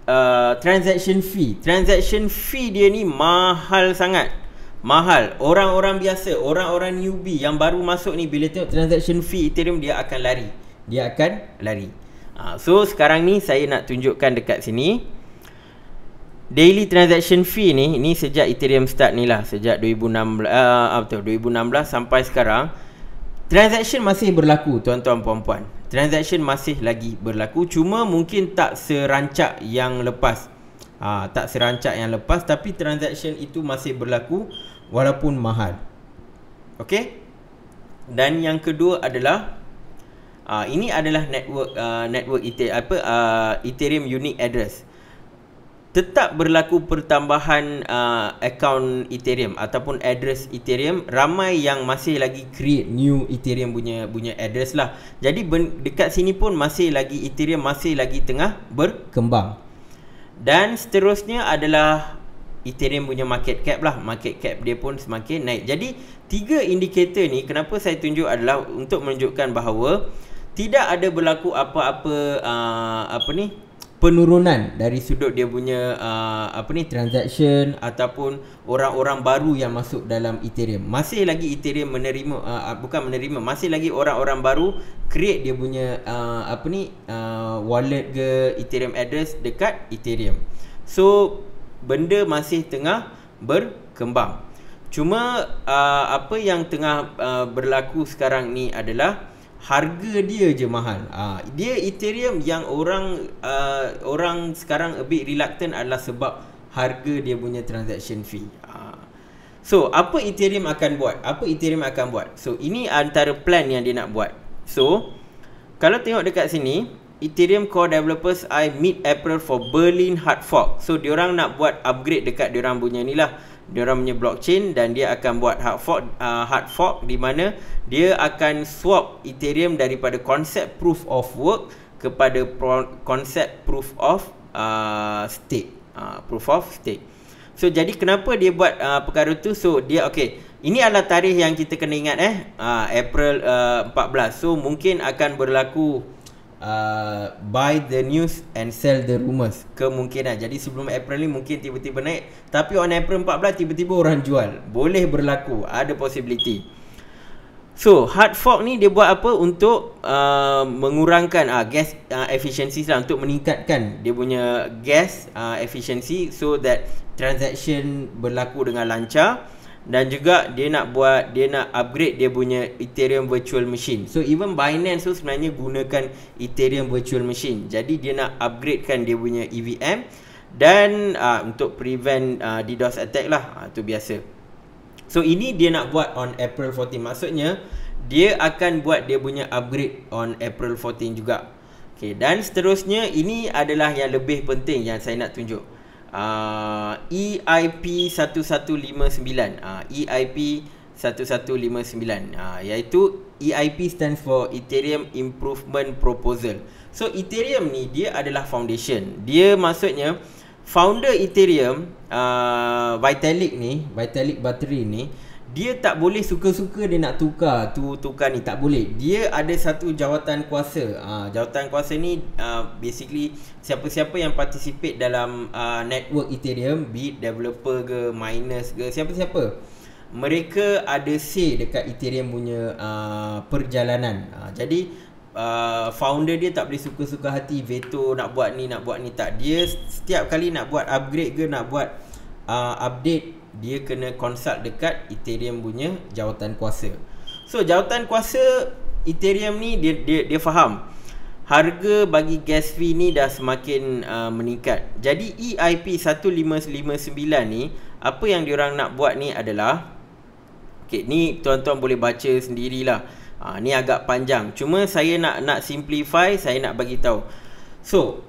uh, transaction fee. Transaction fee dia ni mahal sangat. Mahal. Orang-orang biasa, orang-orang newbie yang baru masuk ni bila tengok transaction fee Ethereum dia akan lari dia akan lari. Uh, so sekarang ni saya nak tunjukkan dekat sini daily transaction fee ni ni sejak Ethereum start ni lah sejak 2016 uh, ah, ah, betul 2016 sampai sekarang transaction masih berlaku tuan-tuan puan-puan. Transaction masih lagi berlaku cuma mungkin tak serancak yang lepas. Ha, tak serancak yang lepas tapi transaction itu masih berlaku walaupun mahal. Okay. Dan yang kedua adalah Uh, ini adalah network uh, network ether, apa uh, Ethereum unique address. Tetap berlaku pertambahan uh, account Ethereum ataupun address Ethereum ramai yang masih lagi create new Ethereum punya punya address lah. Jadi ben, dekat sini pun masih lagi Ethereum masih lagi tengah berkembang. Dan seterusnya adalah Ethereum punya market cap lah. Market cap dia pun semakin naik. Jadi tiga indikator ni kenapa saya tunjuk adalah untuk menunjukkan bahawa tidak ada berlaku apa-apa uh, apa ni penurunan dari sudut dia punya uh, apa ni transaction ataupun orang-orang baru yang masuk dalam Ethereum. Masih lagi Ethereum menerima uh, uh, bukan menerima, masih lagi orang-orang baru create dia punya uh, apa ni uh, wallet ke Ethereum address dekat Ethereum. So benda masih tengah berkembang. Cuma uh, apa yang tengah uh, berlaku sekarang ni adalah harga dia je mahal. Uh, dia Ethereum yang orang uh, orang sekarang a bit reluctant adalah sebab harga dia punya transaction fee. Uh. So, apa Ethereum akan buat? Apa Ethereum akan buat? So, ini antara plan yang dia nak buat. So, kalau tengok dekat sini, Ethereum Core Developers I mid April for Berlin Hard Fork. So, dia orang nak buat upgrade dekat dia orang punya ni lah dia orang punya blockchain dan dia akan buat hard fork uh, hard fork di mana dia akan swap ethereum daripada konsep proof of work kepada pro- proof of uh, stake uh, proof of stake so jadi kenapa dia buat uh, perkara tu so dia okay ini adalah tarikh yang kita kena ingat eh uh, April uh, 14 so mungkin akan berlaku Uh, buy the news and sell the rumours Kemungkinan Jadi sebelum April ni mungkin tiba-tiba naik Tapi on April 14 tiba-tiba orang jual Boleh berlaku Ada possibility So hard fork ni dia buat apa untuk uh, mengurangkan uh, gas uh, efficiency lah untuk meningkatkan dia punya gas uh, efficiency so that transaction berlaku dengan lancar dan juga dia nak buat dia nak upgrade dia punya Ethereum virtual machine. So even Binance tu sebenarnya gunakan Ethereum virtual machine. Jadi dia nak upgradekan dia punya EVM dan uh, untuk prevent uh, DDoS attack lah. Uh, tu biasa. So ini dia nak buat on April 14. Maksudnya dia akan buat dia punya upgrade on April 14 juga. Okay, dan seterusnya ini adalah yang lebih penting yang saya nak tunjuk uh, EIP 1159 uh, EIP 1159 uh, iaitu EIP stands for Ethereum Improvement Proposal so Ethereum ni dia adalah foundation dia maksudnya founder Ethereum uh, Vitalik ni Vitalik Buterin ni uh, dia tak boleh suka-suka dia nak tukar tu tukar ni tak boleh dia ada satu jawatan kuasa uh, jawatan kuasa ni uh, basically siapa-siapa yang participate dalam uh, network ethereum be it developer ke miners ke siapa-siapa mereka ada say dekat ethereum punya uh, perjalanan uh, jadi uh, founder dia tak boleh suka-suka hati veto nak buat ni nak buat ni tak dia setiap kali nak buat upgrade ke nak buat uh, update dia kena consult dekat Ethereum punya jawatan kuasa. So jawatan kuasa Ethereum ni dia dia dia faham harga bagi gas fee ni dah semakin uh, meningkat. Jadi EIP 1559 ni apa yang diorang nak buat ni adalah Okay, ni tuan-tuan boleh baca sendirilah. Ha, ni agak panjang. Cuma saya nak nak simplify, saya nak bagi tahu. So,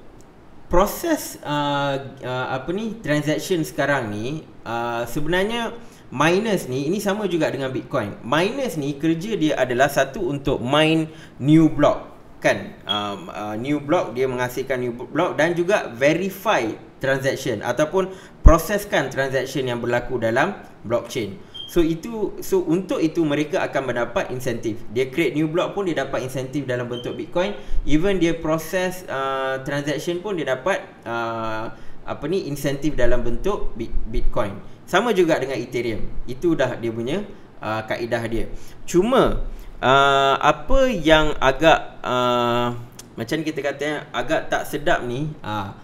proses uh, uh, apa ni transaction sekarang ni uh, sebenarnya minus ni ini sama juga dengan bitcoin minus ni kerja dia adalah satu untuk mine new block kan um, uh, new block dia menghasilkan new block dan juga verify transaction ataupun proseskan transaction yang berlaku dalam blockchain So itu so untuk itu mereka akan mendapat insentif. Dia create new block pun dia dapat insentif dalam bentuk Bitcoin. Even dia proses uh, transaction pun dia dapat uh, apa ni insentif dalam bentuk Bitcoin. Sama juga dengan Ethereum. Itu dah dia punya uh, kaedah dia. Cuma uh, apa yang agak uh, macam kita kata agak tak sedap ni uh,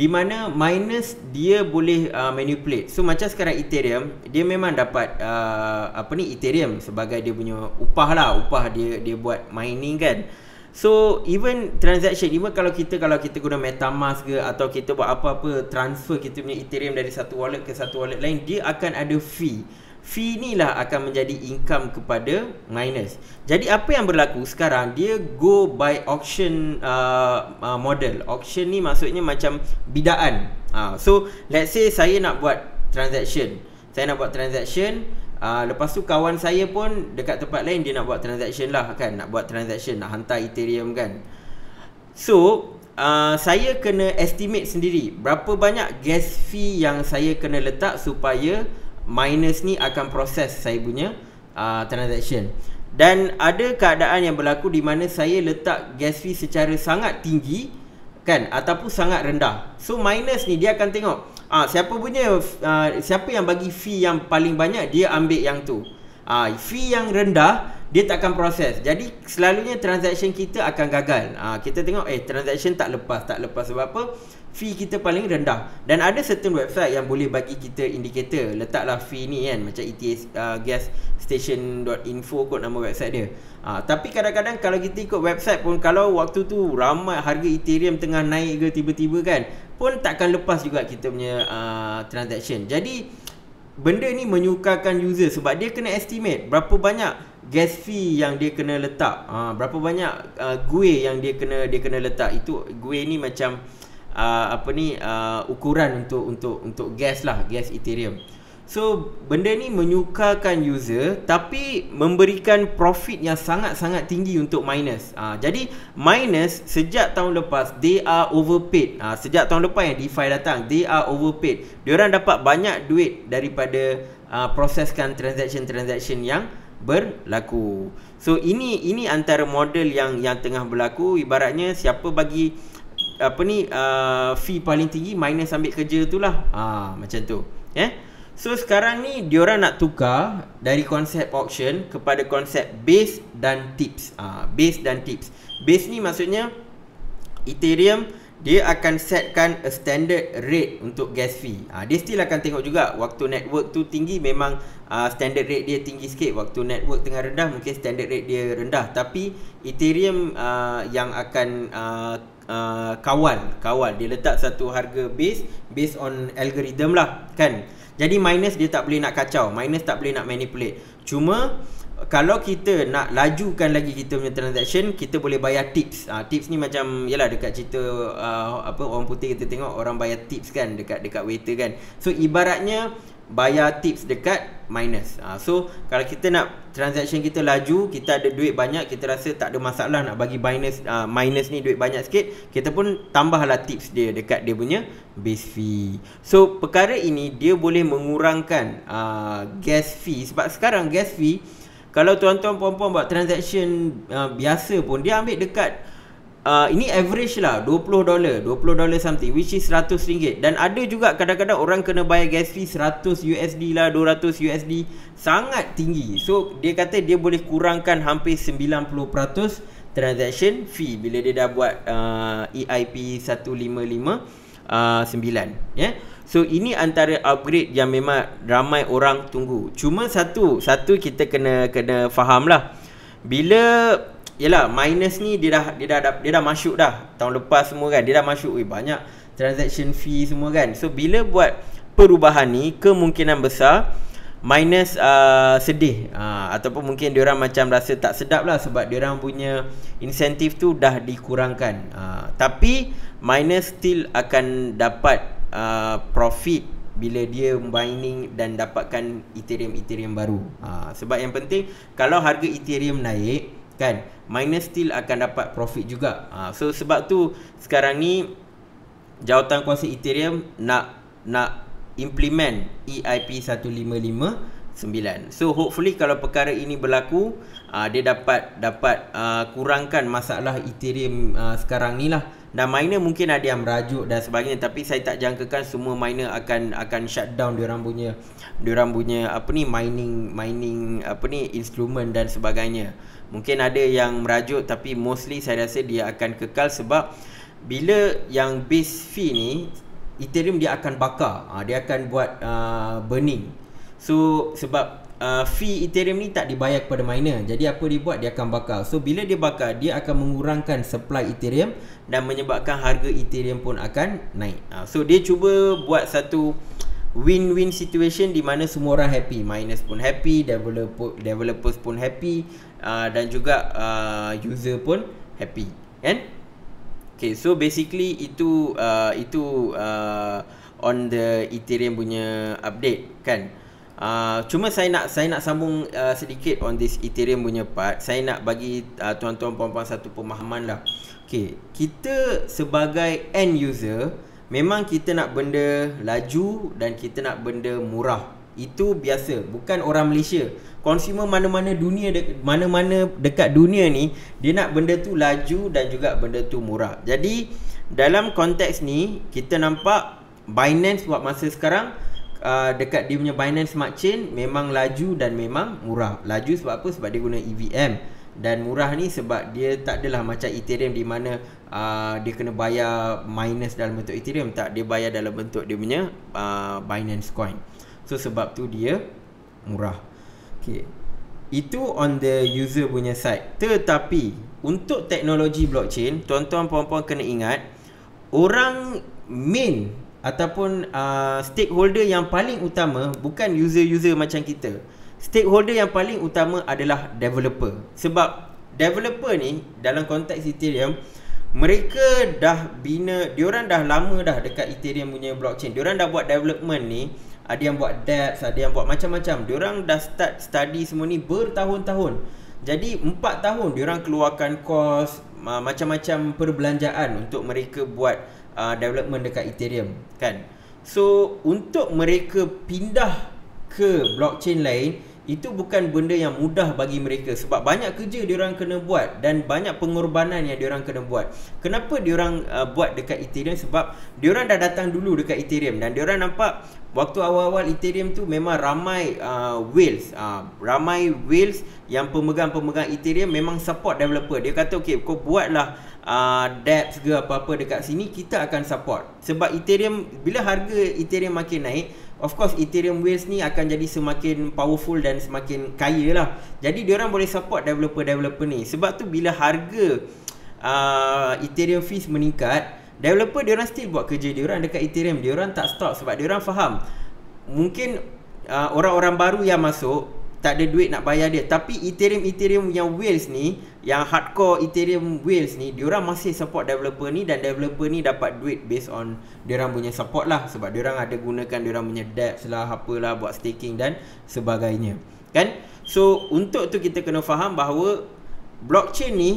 di mana miners dia boleh uh, manipulate. So macam sekarang Ethereum, dia memang dapat uh, apa ni Ethereum sebagai dia punya upah lah, upah dia dia buat mining kan. So even transaction even kalau kita kalau kita guna MetaMask ke atau kita buat apa-apa transfer kita punya Ethereum dari satu wallet ke satu wallet lain, dia akan ada fee fee ni lah akan menjadi income kepada miners. Jadi apa yang berlaku sekarang dia go by auction uh, uh, model. Auction ni maksudnya macam bidaan. Uh, so let's say saya nak buat transaction. Saya nak buat transaction. Uh, lepas tu kawan saya pun dekat tempat lain dia nak buat transaction lah kan. Nak buat transaction nak hantar Ethereum kan. So Uh, saya kena estimate sendiri berapa banyak gas fee yang saya kena letak supaya Minus ni akan proses saya punya uh, transaction dan ada keadaan yang berlaku di mana saya letak gas fee secara sangat tinggi kan ataupun sangat rendah so minus ni dia akan tengok ah siapa punya ah, siapa yang bagi fee yang paling banyak dia ambil yang tu ah fee yang rendah dia tak akan proses jadi selalunya transaction kita akan gagal ah kita tengok eh transaction tak lepas tak lepas sebab apa fee kita paling rendah dan ada certain website yang boleh bagi kita indikator letaklah fee ni kan macam ETS uh, gas station.info kot nama website dia. Ah tapi kadang-kadang kalau kita ikut website pun kalau waktu tu ramai harga Ethereum tengah naik ke tiba-tiba kan pun takkan lepas juga kita punya uh, transaction. Jadi benda ni menyukarkan user sebab dia kena estimate berapa banyak gas fee yang dia kena letak. Ah berapa banyak uh, gue yang dia kena dia kena letak. Itu gue ni macam uh, apa ni uh, ukuran untuk untuk untuk gas lah gas Ethereum. So benda ni menyukarkan user tapi memberikan profit yang sangat-sangat tinggi untuk miners. Uh, jadi miners sejak tahun lepas they are overpaid. Uh, sejak tahun lepas yang DeFi datang they are overpaid. Diorang dapat banyak duit daripada uh, proseskan transaction-transaction yang berlaku. So ini ini antara model yang yang tengah berlaku ibaratnya siapa bagi apa ni uh, fee paling tinggi minus ambil kerja tu lah ha, macam tu yeah. So sekarang ni diorang nak tukar dari konsep auction kepada konsep base dan tips. Ah, ha, base dan tips. Base ni maksudnya Ethereum dia akan setkan a standard rate untuk gas fee. Ah, ha, dia still akan tengok juga waktu network tu tinggi memang uh, standard rate dia tinggi sikit. Waktu network tengah rendah mungkin standard rate dia rendah. Tapi Ethereum uh, yang akan uh, uh, kawal kawal dia letak satu harga base based on algorithm lah kan jadi minus dia tak boleh nak kacau minus tak boleh nak manipulate cuma kalau kita nak lajukan lagi kita punya transaction kita boleh bayar tips uh, tips ni macam yalah dekat cerita uh, apa orang putih kita tengok orang bayar tips kan dekat dekat waiter kan so ibaratnya bayar tips dekat minus. Uh, so kalau kita nak transaction kita laju, kita ada duit banyak, kita rasa tak ada masalah nak bagi minus uh, minus ni duit banyak sikit, kita pun tambahlah tips dia dekat dia punya base fee. So perkara ini dia boleh mengurangkan uh, gas fee sebab sekarang gas fee kalau tuan-tuan puan-puan buat transaction uh, biasa pun dia ambil dekat Ah, ini average lah 20 dolar 20 dollar something which is 100 ringgit dan ada juga kadang-kadang orang kena bayar gas fee 100 USD lah 200 USD sangat tinggi so dia kata dia boleh kurangkan hampir 90% transaction fee bila dia dah buat uh, EIP 1559 uh, ya yeah? So ini antara upgrade yang memang ramai orang tunggu. Cuma satu, satu kita kena kena faham lah Bila yalah minus ni dia dah dia dah dia dah masuk dah tahun lepas semua kan dia dah masuk weh banyak transaction fee semua kan so bila buat perubahan ni kemungkinan besar minus uh, sedih uh, ataupun mungkin dia diorang macam rasa tak sedap lah sebab dia diorang punya insentif tu dah dikurangkan uh, tapi minus still akan dapat uh, profit bila dia mining dan dapatkan ethereum ethereum baru uh, sebab yang penting kalau harga ethereum naik kan miner still akan dapat profit juga ha, so sebab tu sekarang ni jawatan kuasa ethereum nak nak implement EIP 1559 so hopefully kalau perkara ini berlaku uh, dia dapat dapat uh, kurangkan masalah ethereum uh, sekarang ni lah dan miner mungkin ada yang merajuk dan sebagainya tapi saya tak jangkakan semua miner akan akan shutdown dia orang punya dia orang punya apa ni mining mining apa ni instrument dan sebagainya Mungkin ada yang merajuk tapi mostly saya rasa dia akan kekal sebab bila yang base fee ni Ethereum dia akan bakar, uh, dia akan buat uh, burning. So sebab uh, fee Ethereum ni tak dibayar kepada miner. Jadi apa dia buat dia akan bakar. So bila dia bakar dia akan mengurangkan supply Ethereum dan menyebabkan harga Ethereum pun akan naik. Uh, so dia cuba buat satu win-win situation di mana semua orang happy, miners pun happy, developer developers pun happy Ah, dan juga uh, user pun happy kan okay so basically itu uh, itu uh, on the ethereum punya update kan uh, cuma saya nak saya nak sambung uh, sedikit on this ethereum punya part saya nak bagi uh, tuan-tuan puan satu pemahaman lah okay kita sebagai end user memang kita nak benda laju dan kita nak benda murah itu biasa, bukan orang Malaysia. Consumer mana-mana dunia de- mana-mana dekat dunia ni dia nak benda tu laju dan juga benda tu murah. Jadi dalam konteks ni kita nampak Binance buat masa sekarang uh, dekat dia punya Binance Smart Chain memang laju dan memang murah. Laju sebab apa? Sebab dia guna EVM dan murah ni sebab dia tak adalah macam Ethereum di mana uh, dia kena bayar minus dalam bentuk Ethereum, tak dia bayar dalam bentuk dia punya uh, Binance Coin. So sebab tu dia murah. Okay. Itu on the user punya side. Tetapi untuk teknologi blockchain, tuan-tuan puan-puan kena ingat orang main ataupun uh, stakeholder yang paling utama bukan user-user macam kita. Stakeholder yang paling utama adalah developer. Sebab developer ni dalam konteks Ethereum mereka dah bina, diorang dah lama dah dekat Ethereum punya blockchain. Diorang dah buat development ni ada yang buat debts, ada yang buat macam-macam. Diorang dah start study semua ni bertahun-tahun. Jadi 4 tahun diorang keluarkan kos uh, macam-macam perbelanjaan untuk mereka buat uh, development dekat Ethereum, kan? So untuk mereka pindah ke blockchain lain, itu bukan benda yang mudah bagi mereka sebab banyak kerja diorang kena buat dan banyak pengorbanan yang diorang kena buat. Kenapa diorang uh, buat dekat Ethereum sebab diorang dah datang dulu dekat Ethereum dan diorang nampak waktu awal-awal Ethereum tu memang ramai uh, whales uh, ramai whales yang pemegang-pemegang Ethereum memang support developer. Dia kata okey kau buatlah uh, dApps ke apa-apa dekat sini kita akan support. Sebab Ethereum bila harga Ethereum makin naik of course Ethereum Whales ni akan jadi semakin powerful dan semakin kaya lah. Jadi dia orang boleh support developer-developer ni. Sebab tu bila harga uh, Ethereum fees meningkat, developer dia orang still buat kerja dia orang dekat Ethereum. Dia orang tak stop sebab dia orang faham. Mungkin uh, orang-orang baru yang masuk tak ada duit nak bayar dia tapi ethereum ethereum yang whales ni yang hardcore ethereum whales ni dia orang masih support developer ni dan developer ni dapat duit based on dia orang punya support lah sebab dia orang ada gunakan dia orang punya dApps lah apalah buat staking dan sebagainya kan so untuk tu kita kena faham bahawa blockchain ni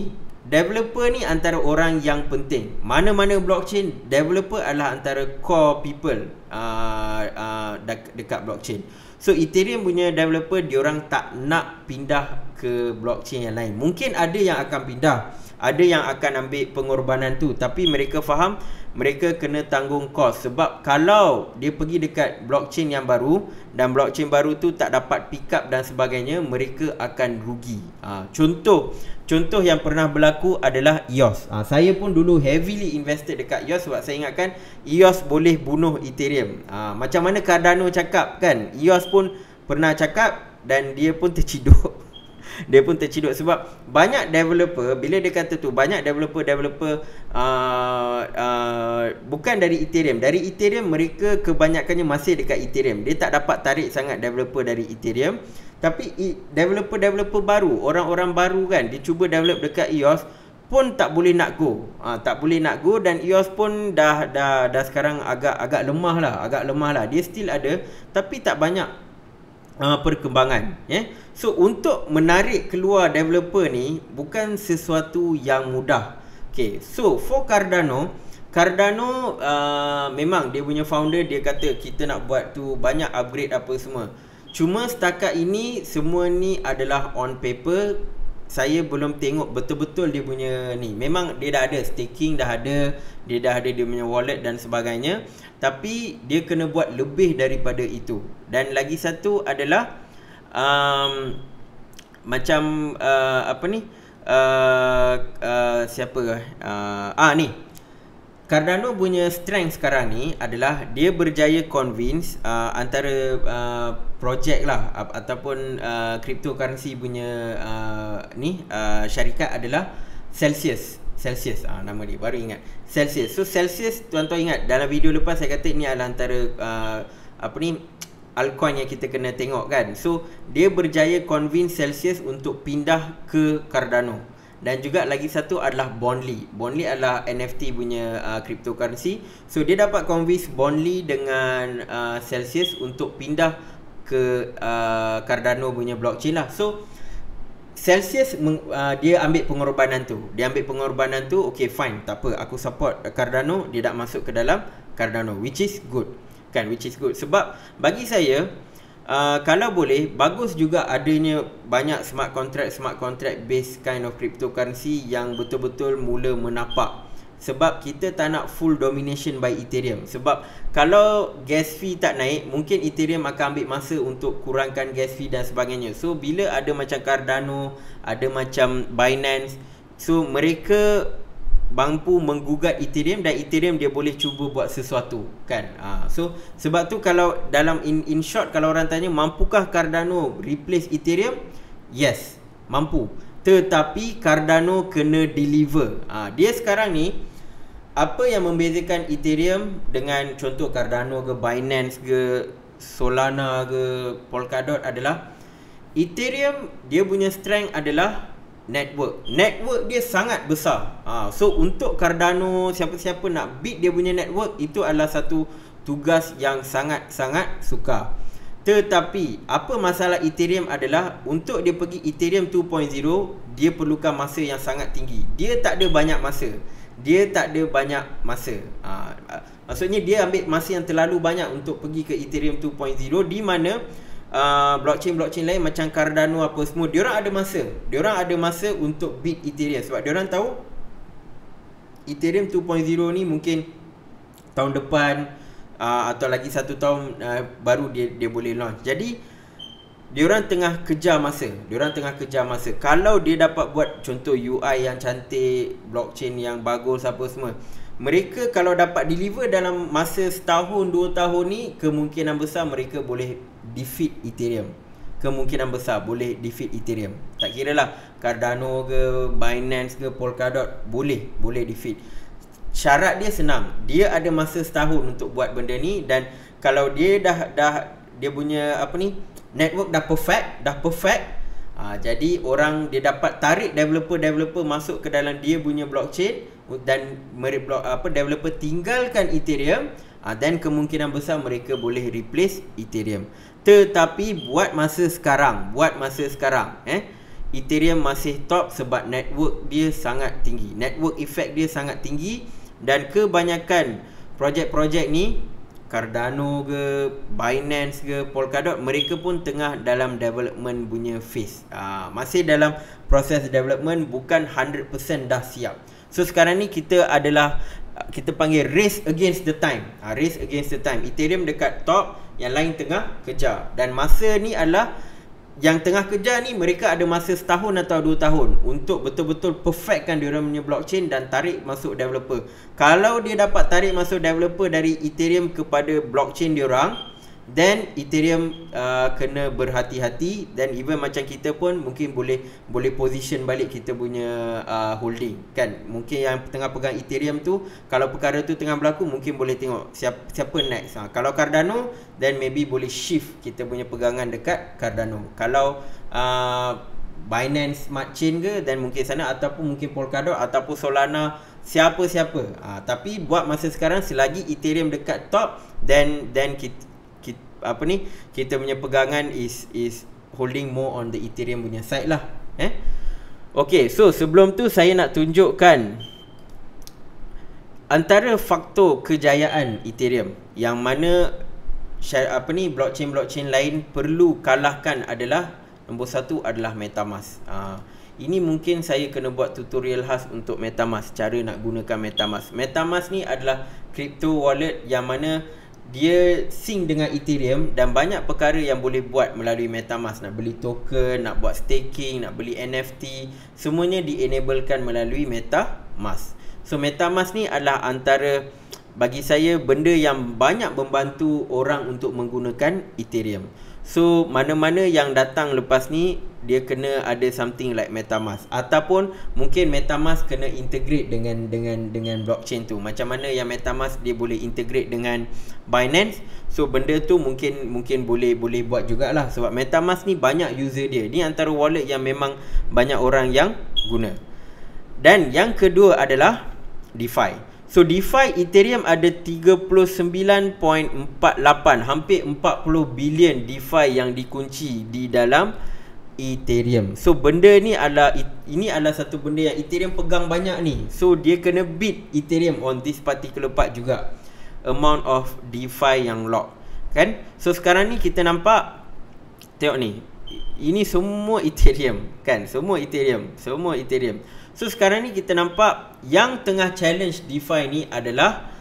developer ni antara orang yang penting mana-mana blockchain developer adalah antara core people uh, uh, dekat blockchain So Ethereum punya developer diorang tak nak pindah ke blockchain yang lain. Mungkin ada yang akan pindah, ada yang akan ambil pengorbanan tu tapi mereka faham mereka kena tanggung kos sebab kalau dia pergi dekat blockchain yang baru dan blockchain baru tu tak dapat pick up dan sebagainya mereka akan rugi. Ha, contoh Contoh yang pernah berlaku adalah EOS. Ha, saya pun dulu heavily invested dekat EOS sebab saya ingatkan EOS boleh bunuh Ethereum. Ha, macam mana Cardano cakap kan? EOS pun pernah cakap dan dia pun terciduk dia pun terciduk sebab banyak developer bila dia kata tu banyak developer developer uh, uh, bukan dari Ethereum dari Ethereum mereka kebanyakannya masih dekat Ethereum dia tak dapat tarik sangat developer dari Ethereum tapi developer developer baru orang-orang baru kan dia cuba develop dekat EOS pun tak boleh nak go ha, tak boleh nak go dan EOS pun dah dah dah sekarang agak agak lemah lah agak lemah lah dia still ada tapi tak banyak uh, perkembangan ya yeah? So untuk menarik keluar developer ni bukan sesuatu yang mudah. Okay, so for Cardano, Cardano uh, memang dia punya founder dia kata kita nak buat tu banyak upgrade apa semua. Cuma setakat ini semua ni adalah on paper. Saya belum tengok betul-betul dia punya ni. Memang dia dah ada staking dah ada, dia dah ada dia punya wallet dan sebagainya. Tapi dia kena buat lebih daripada itu. Dan lagi satu adalah um, macam uh, apa ni uh, uh, siapa uh, ah ni Cardano punya strength sekarang ni adalah dia berjaya convince uh, antara uh, projek lah uh, ataupun uh, cryptocurrency punya uh, ni uh, syarikat adalah Celsius Celsius ah uh, nama dia baru ingat Celsius so Celsius tuan-tuan ingat dalam video lepas saya kata ni adalah antara uh, apa ni altcoin yang kita kena tengok kan. So dia berjaya convince Celsius untuk pindah ke Cardano. Dan juga lagi satu adalah Bondly. Bondly adalah NFT punya uh, cryptocurrency. So dia dapat convince Bondly dengan uh, Celsius untuk pindah ke uh, Cardano punya blockchain lah. So Celsius meng, uh, dia ambil pengorbanan tu. Dia ambil pengorbanan tu, okay fine, tak apa aku support Cardano, dia tak masuk ke dalam Cardano which is good kan which is good sebab bagi saya uh, kalau boleh bagus juga adanya banyak smart contract smart contract based kind of cryptocurrency yang betul-betul mula menapak sebab kita tak nak full domination by Ethereum sebab kalau gas fee tak naik mungkin Ethereum akan ambil masa untuk kurangkan gas fee dan sebagainya so bila ada macam Cardano ada macam Binance so mereka mampu menggugat Ethereum dan Ethereum dia boleh cuba buat sesuatu kan ha. so sebab tu kalau dalam in, in short kalau orang tanya mampukah Cardano replace Ethereum yes mampu tetapi Cardano kena deliver ha. dia sekarang ni apa yang membezakan Ethereum dengan contoh Cardano ke Binance ke Solana ke Polkadot adalah Ethereum dia punya strength adalah network. Network dia sangat besar. Ha, so untuk Cardano siapa-siapa nak beat dia punya network itu adalah satu tugas yang sangat-sangat suka. Tetapi apa masalah Ethereum adalah untuk dia pergi Ethereum 2.0 dia perlukan masa yang sangat tinggi. Dia tak ada banyak masa. Dia tak ada banyak masa. Ha, ha maksudnya dia ambil masa yang terlalu banyak untuk pergi ke Ethereum 2.0 di mana blockchain-blockchain ah, lain macam Cardano apa semua, orang ada masa. Dia orang ada masa untuk beat Ethereum sebab orang tahu Ethereum 2.0 ni mungkin tahun depan uh, atau lagi satu tahun uh, baru dia dia boleh launch. Jadi dia orang tengah kejar masa. Dia orang tengah kejar masa. Kalau dia dapat buat contoh UI yang cantik, blockchain yang bagus apa semua. Mereka kalau dapat deliver dalam masa setahun dua tahun ni Kemungkinan besar mereka boleh defeat Ethereum kemungkinan besar boleh defeat Ethereum tak kira lah Cardano ke Binance ke Polkadot boleh boleh defeat syarat dia senang dia ada masa setahun untuk buat benda ni dan kalau dia dah dah dia punya apa ni network dah perfect dah perfect ha, jadi orang dia dapat tarik developer developer masuk ke dalam dia punya blockchain dan block, apa developer tinggalkan Ethereum dan ah, ha, kemungkinan besar mereka boleh replace Ethereum tetapi buat masa sekarang buat masa sekarang eh Ethereum masih top sebab network dia sangat tinggi network effect dia sangat tinggi dan kebanyakan projek-projek ni Cardano ke Binance ke Polkadot mereka pun tengah dalam development punya phase uh, masih dalam proses development bukan 100% dah siap so sekarang ni kita adalah kita panggil race against the time uh, race against the time Ethereum dekat top yang lain tengah kerja dan masa ni adalah yang tengah kerja ni mereka ada masa setahun atau dua tahun untuk betul-betul perfectkan dia punya blockchain dan tarik masuk developer kalau dia dapat tarik masuk developer dari ethereum kepada blockchain dia orang then ethereum uh, kena berhati-hati dan even macam kita pun mungkin boleh boleh position balik kita punya uh, holding kan mungkin yang tengah pegang ethereum tu kalau perkara tu tengah berlaku mungkin boleh tengok siapa siapa next ha. kalau cardano then maybe boleh shift kita punya pegangan dekat cardano kalau uh, binance smart chain ke dan mungkin sana ataupun mungkin polkadot ataupun solana siapa-siapa ha, tapi buat masa sekarang selagi ethereum dekat top then then kita apa ni kita punya pegangan is is holding more on the ethereum punya side lah eh okey so sebelum tu saya nak tunjukkan antara faktor kejayaan ethereum yang mana share, apa ni blockchain blockchain lain perlu kalahkan adalah nombor satu adalah metamask uh, ini mungkin saya kena buat tutorial khas untuk metamask cara nak gunakan metamask metamask ni adalah crypto wallet yang mana dia sync dengan Ethereum dan banyak perkara yang boleh buat melalui MetaMask nak beli token, nak buat staking, nak beli NFT, semuanya dienablekan melalui MetaMask. So MetaMask ni adalah antara bagi saya benda yang banyak membantu orang untuk menggunakan Ethereum. So mana-mana yang datang lepas ni dia kena ada something like MetaMask ataupun mungkin MetaMask kena integrate dengan dengan dengan blockchain tu. Macam mana yang MetaMask dia boleh integrate dengan Binance. So benda tu mungkin mungkin boleh boleh buat jugaklah sebab MetaMask ni banyak user dia. Ni antara wallet yang memang banyak orang yang guna. Dan yang kedua adalah DeFi. So DeFi Ethereum ada 39.48 hampir 40 bilion DeFi yang dikunci di dalam Ethereum. So benda ni adalah ini adalah satu benda yang Ethereum pegang banyak ni. So dia kena bid Ethereum on this particular part juga. Amount of DeFi yang lock. Kan? So sekarang ni kita nampak tengok ni. Ini semua Ethereum kan? semua Ethereum. Semua Ethereum. So sekarang ni kita nampak yang tengah challenge DeFi ni adalah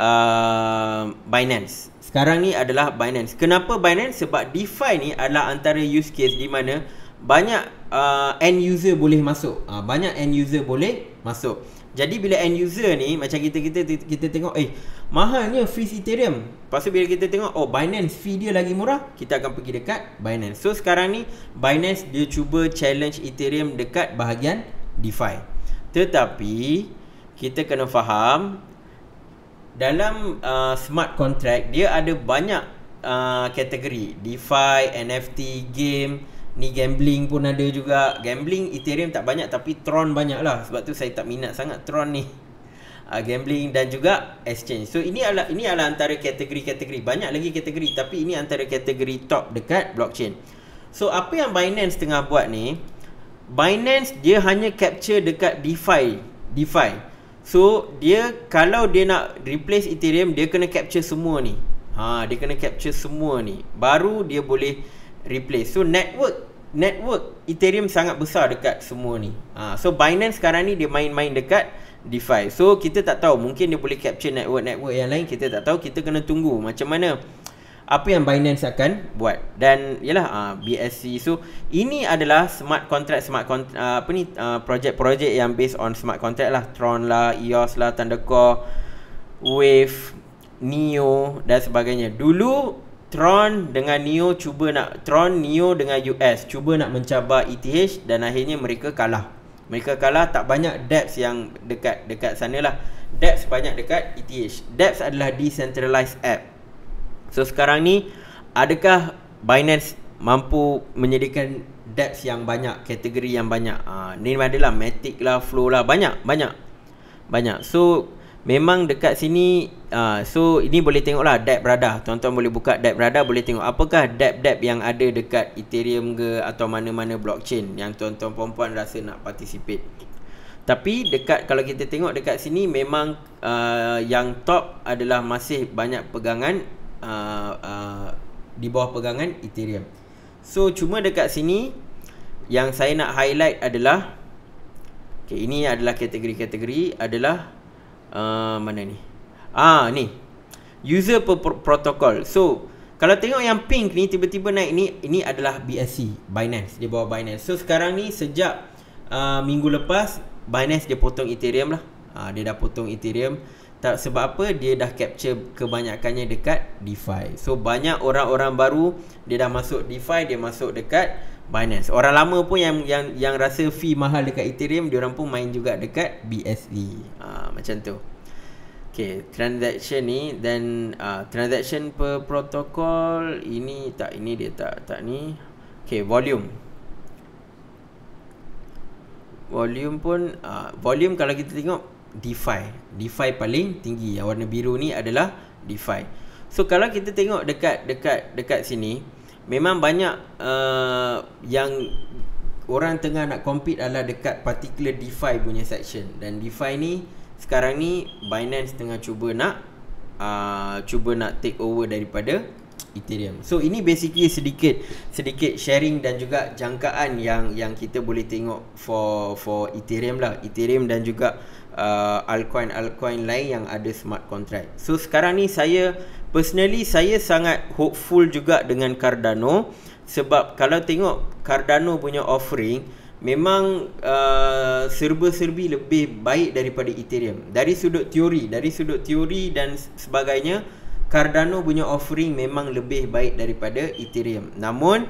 uh, Binance. Sekarang ni adalah Binance. Kenapa Binance? Sebab DeFi ni adalah antara use case di mana banyak uh, end user boleh masuk. Uh, banyak end user boleh masuk. Jadi bila end user ni macam kita kita kita tengok eh mahalnya fees Ethereum. Pasal bila kita tengok oh Binance fee dia lagi murah, kita akan pergi dekat Binance. So sekarang ni Binance dia cuba challenge Ethereum dekat bahagian DeFi. Tetapi kita kena faham dalam uh, smart contract dia ada banyak uh, kategori DeFi, NFT, game, ni gambling pun ada juga. Gambling Ethereum tak banyak tapi Tron banyak lah. Sebab tu saya tak minat sangat Tron ni. Uh, gambling dan juga exchange. So ini adalah ini adalah antara kategori-kategori. Banyak lagi kategori tapi ini antara kategori top dekat blockchain. So apa yang Binance tengah buat ni? Binance dia hanya capture dekat DeFi DeFi So dia kalau dia nak replace Ethereum dia kena capture semua ni Ha, dia kena capture semua ni Baru dia boleh replace So network network Ethereum sangat besar dekat semua ni ha, So Binance sekarang ni dia main-main dekat DeFi So kita tak tahu mungkin dia boleh capture network-network yang lain Kita tak tahu kita kena tunggu macam mana apa yang Binance akan buat dan ialah uh, ah, BSC so ini adalah smart contract smart contract uh, apa ni uh, ah, projek-projek yang based on smart contract lah Tron lah EOS lah Thunder Core Wave NEO dan sebagainya dulu Tron dengan NEO cuba nak Tron NEO dengan US cuba nak mencabar ETH dan akhirnya mereka kalah mereka kalah tak banyak depth yang dekat dekat sanalah depth banyak dekat ETH depth adalah decentralized app So sekarang ni adakah Binance mampu menyediakan dApps yang banyak, kategori yang banyak. Ah uh, ni adalah Matic lah, Flow lah, banyak, banyak. Banyak. So memang dekat sini uh, so ini boleh tengoklah dApp Radar. Tuan-tuan boleh buka dApp berada, boleh tengok apakah dApp-dApp yang ada dekat Ethereum ke atau mana-mana blockchain yang tuan-tuan puan rasa nak participate. Tapi dekat kalau kita tengok dekat sini memang uh, yang top adalah masih banyak pegangan uh, uh, di bawah pegangan Ethereum. So cuma dekat sini yang saya nak highlight adalah okay, ini adalah kategori-kategori adalah uh, mana ni? Ah ni. User per protocol. So kalau tengok yang pink ni tiba-tiba naik ni ini adalah BSC, e, Binance di bawah Binance. So sekarang ni sejak uh, minggu lepas Binance dia potong Ethereum lah. Uh, dia dah potong Ethereum tak, sebab apa dia dah capture kebanyakannya dekat DeFi so banyak orang-orang baru dia dah masuk DeFi dia masuk dekat Binance orang lama pun yang yang yang rasa fee mahal dekat Ethereum dia orang pun main juga dekat BSV e. ha, ah, macam tu Okay, transaction ni dan uh, ah, transaction per protokol ini tak ini dia tak tak ni. Okay, volume. Volume pun uh, volume kalau kita tengok DeFi. DeFi paling tinggi. Yang warna biru ni adalah DeFi. So kalau kita tengok dekat dekat dekat sini, memang banyak uh, yang orang tengah nak compete adalah dekat particular DeFi punya section. Dan DeFi ni sekarang ni Binance tengah cuba nak uh, cuba nak take over daripada Ethereum. So ini basically sedikit sedikit sharing dan juga jangkaan yang yang kita boleh tengok for for Ethereum lah. Ethereum dan juga uh, altcoin-altcoin lain yang ada smart contract. So sekarang ni saya personally saya sangat hopeful juga dengan Cardano sebab kalau tengok Cardano punya offering memang uh, serba-serbi lebih baik daripada Ethereum. Dari sudut teori, dari sudut teori dan sebagainya, Cardano punya offering memang lebih baik daripada Ethereum. Namun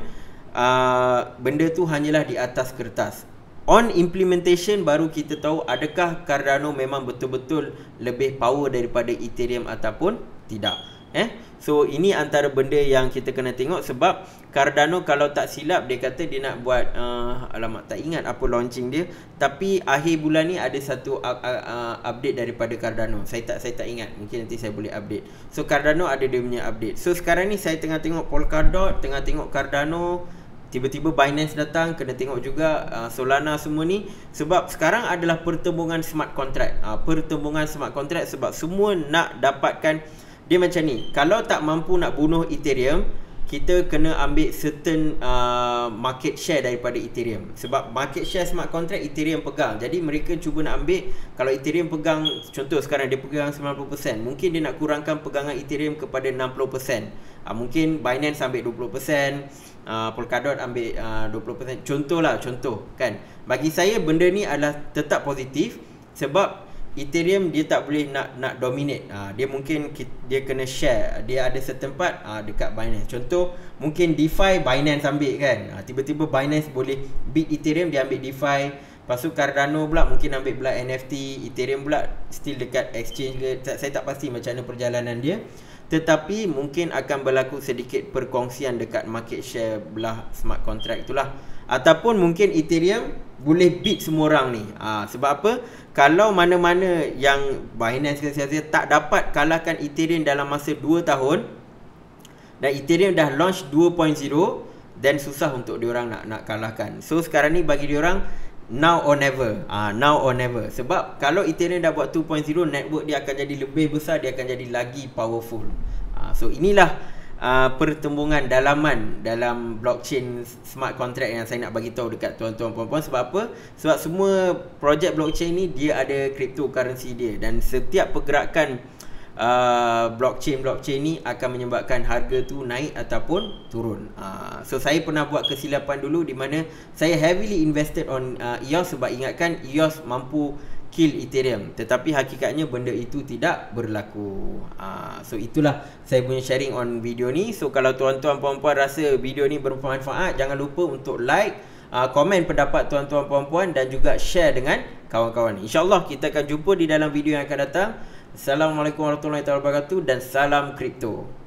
uh, benda tu hanyalah di atas kertas. On implementation baru kita tahu adakah Cardano memang betul-betul lebih power daripada Ethereum ataupun tidak. Eh, So ini antara benda yang kita kena tengok sebab Cardano kalau tak silap dia kata dia nak buat uh, Alamak tak ingat apa launching dia Tapi akhir bulan ni ada satu uh, uh, update daripada Cardano Saya tak saya tak ingat mungkin nanti saya boleh update So Cardano ada dia punya update So sekarang ni saya tengah tengok Polkadot, tengah tengok Cardano tiba-tiba Binance datang kena tengok juga uh, Solana semua ni sebab sekarang adalah pertembungan smart contract uh, pertembungan smart contract sebab semua nak dapatkan dia macam ni kalau tak mampu nak bunuh Ethereum kita kena ambil certain uh, market share daripada Ethereum sebab market share smart contract Ethereum pegang jadi mereka cuba nak ambil kalau Ethereum pegang contoh sekarang dia pegang 90% mungkin dia nak kurangkan pegangan Ethereum kepada 60% uh, ah, mungkin Binance ambil 20% uh, ah, Polkadot ambil ah, uh, 20% contohlah contoh kan bagi saya benda ni adalah tetap positif sebab Ethereum dia tak boleh nak nak dominate. Ha, dia mungkin dia kena share. Dia ada certain part ha, ah, dekat Binance. Contoh mungkin DeFi Binance ambil kan. Ha, tiba-tiba Binance boleh beat Ethereum dia ambil DeFi. Lepas tu Cardano pula mungkin ambil pula NFT. Ethereum pula still dekat exchange ke. Tak, saya tak pasti macam mana perjalanan dia. Tetapi mungkin akan berlaku sedikit perkongsian dekat market share belah smart contract itulah. Ataupun mungkin Ethereum boleh beat semua orang ni. Ha, sebab apa? kalau mana-mana yang Binance ke sesiapa tak dapat kalahkan Ethereum dalam masa 2 tahun dan Ethereum dah launch 2.0 dan susah untuk diorang nak nak kalahkan. So sekarang ni bagi diorang now or never. Ah uh, now or never. Sebab kalau Ethereum dah buat 2.0 network dia akan jadi lebih besar, dia akan jadi lagi powerful. uh, so inilah Uh, pertembungan dalaman dalam blockchain smart contract yang saya nak bagi tahu dekat tuan-tuan puan-puan sebab apa? Sebab semua projek blockchain ni dia ada cryptocurrency dia dan setiap pergerakan uh, blockchain blockchain ni akan menyebabkan harga tu naik ataupun turun. Uh, so saya pernah buat kesilapan dulu di mana saya heavily invested on uh, EOS sebab ingatkan EOS mampu kill Ethereum tetapi hakikatnya benda itu tidak berlaku. Ah so itulah saya punya sharing on video ni. So kalau tuan-tuan puan-puan rasa video ni bermanfaat jangan lupa untuk like Uh, komen pendapat tuan-tuan puan-puan dan juga share dengan kawan-kawan. InsyaAllah kita akan jumpa di dalam video yang akan datang. Assalamualaikum warahmatullahi wabarakatuh dan salam kripto.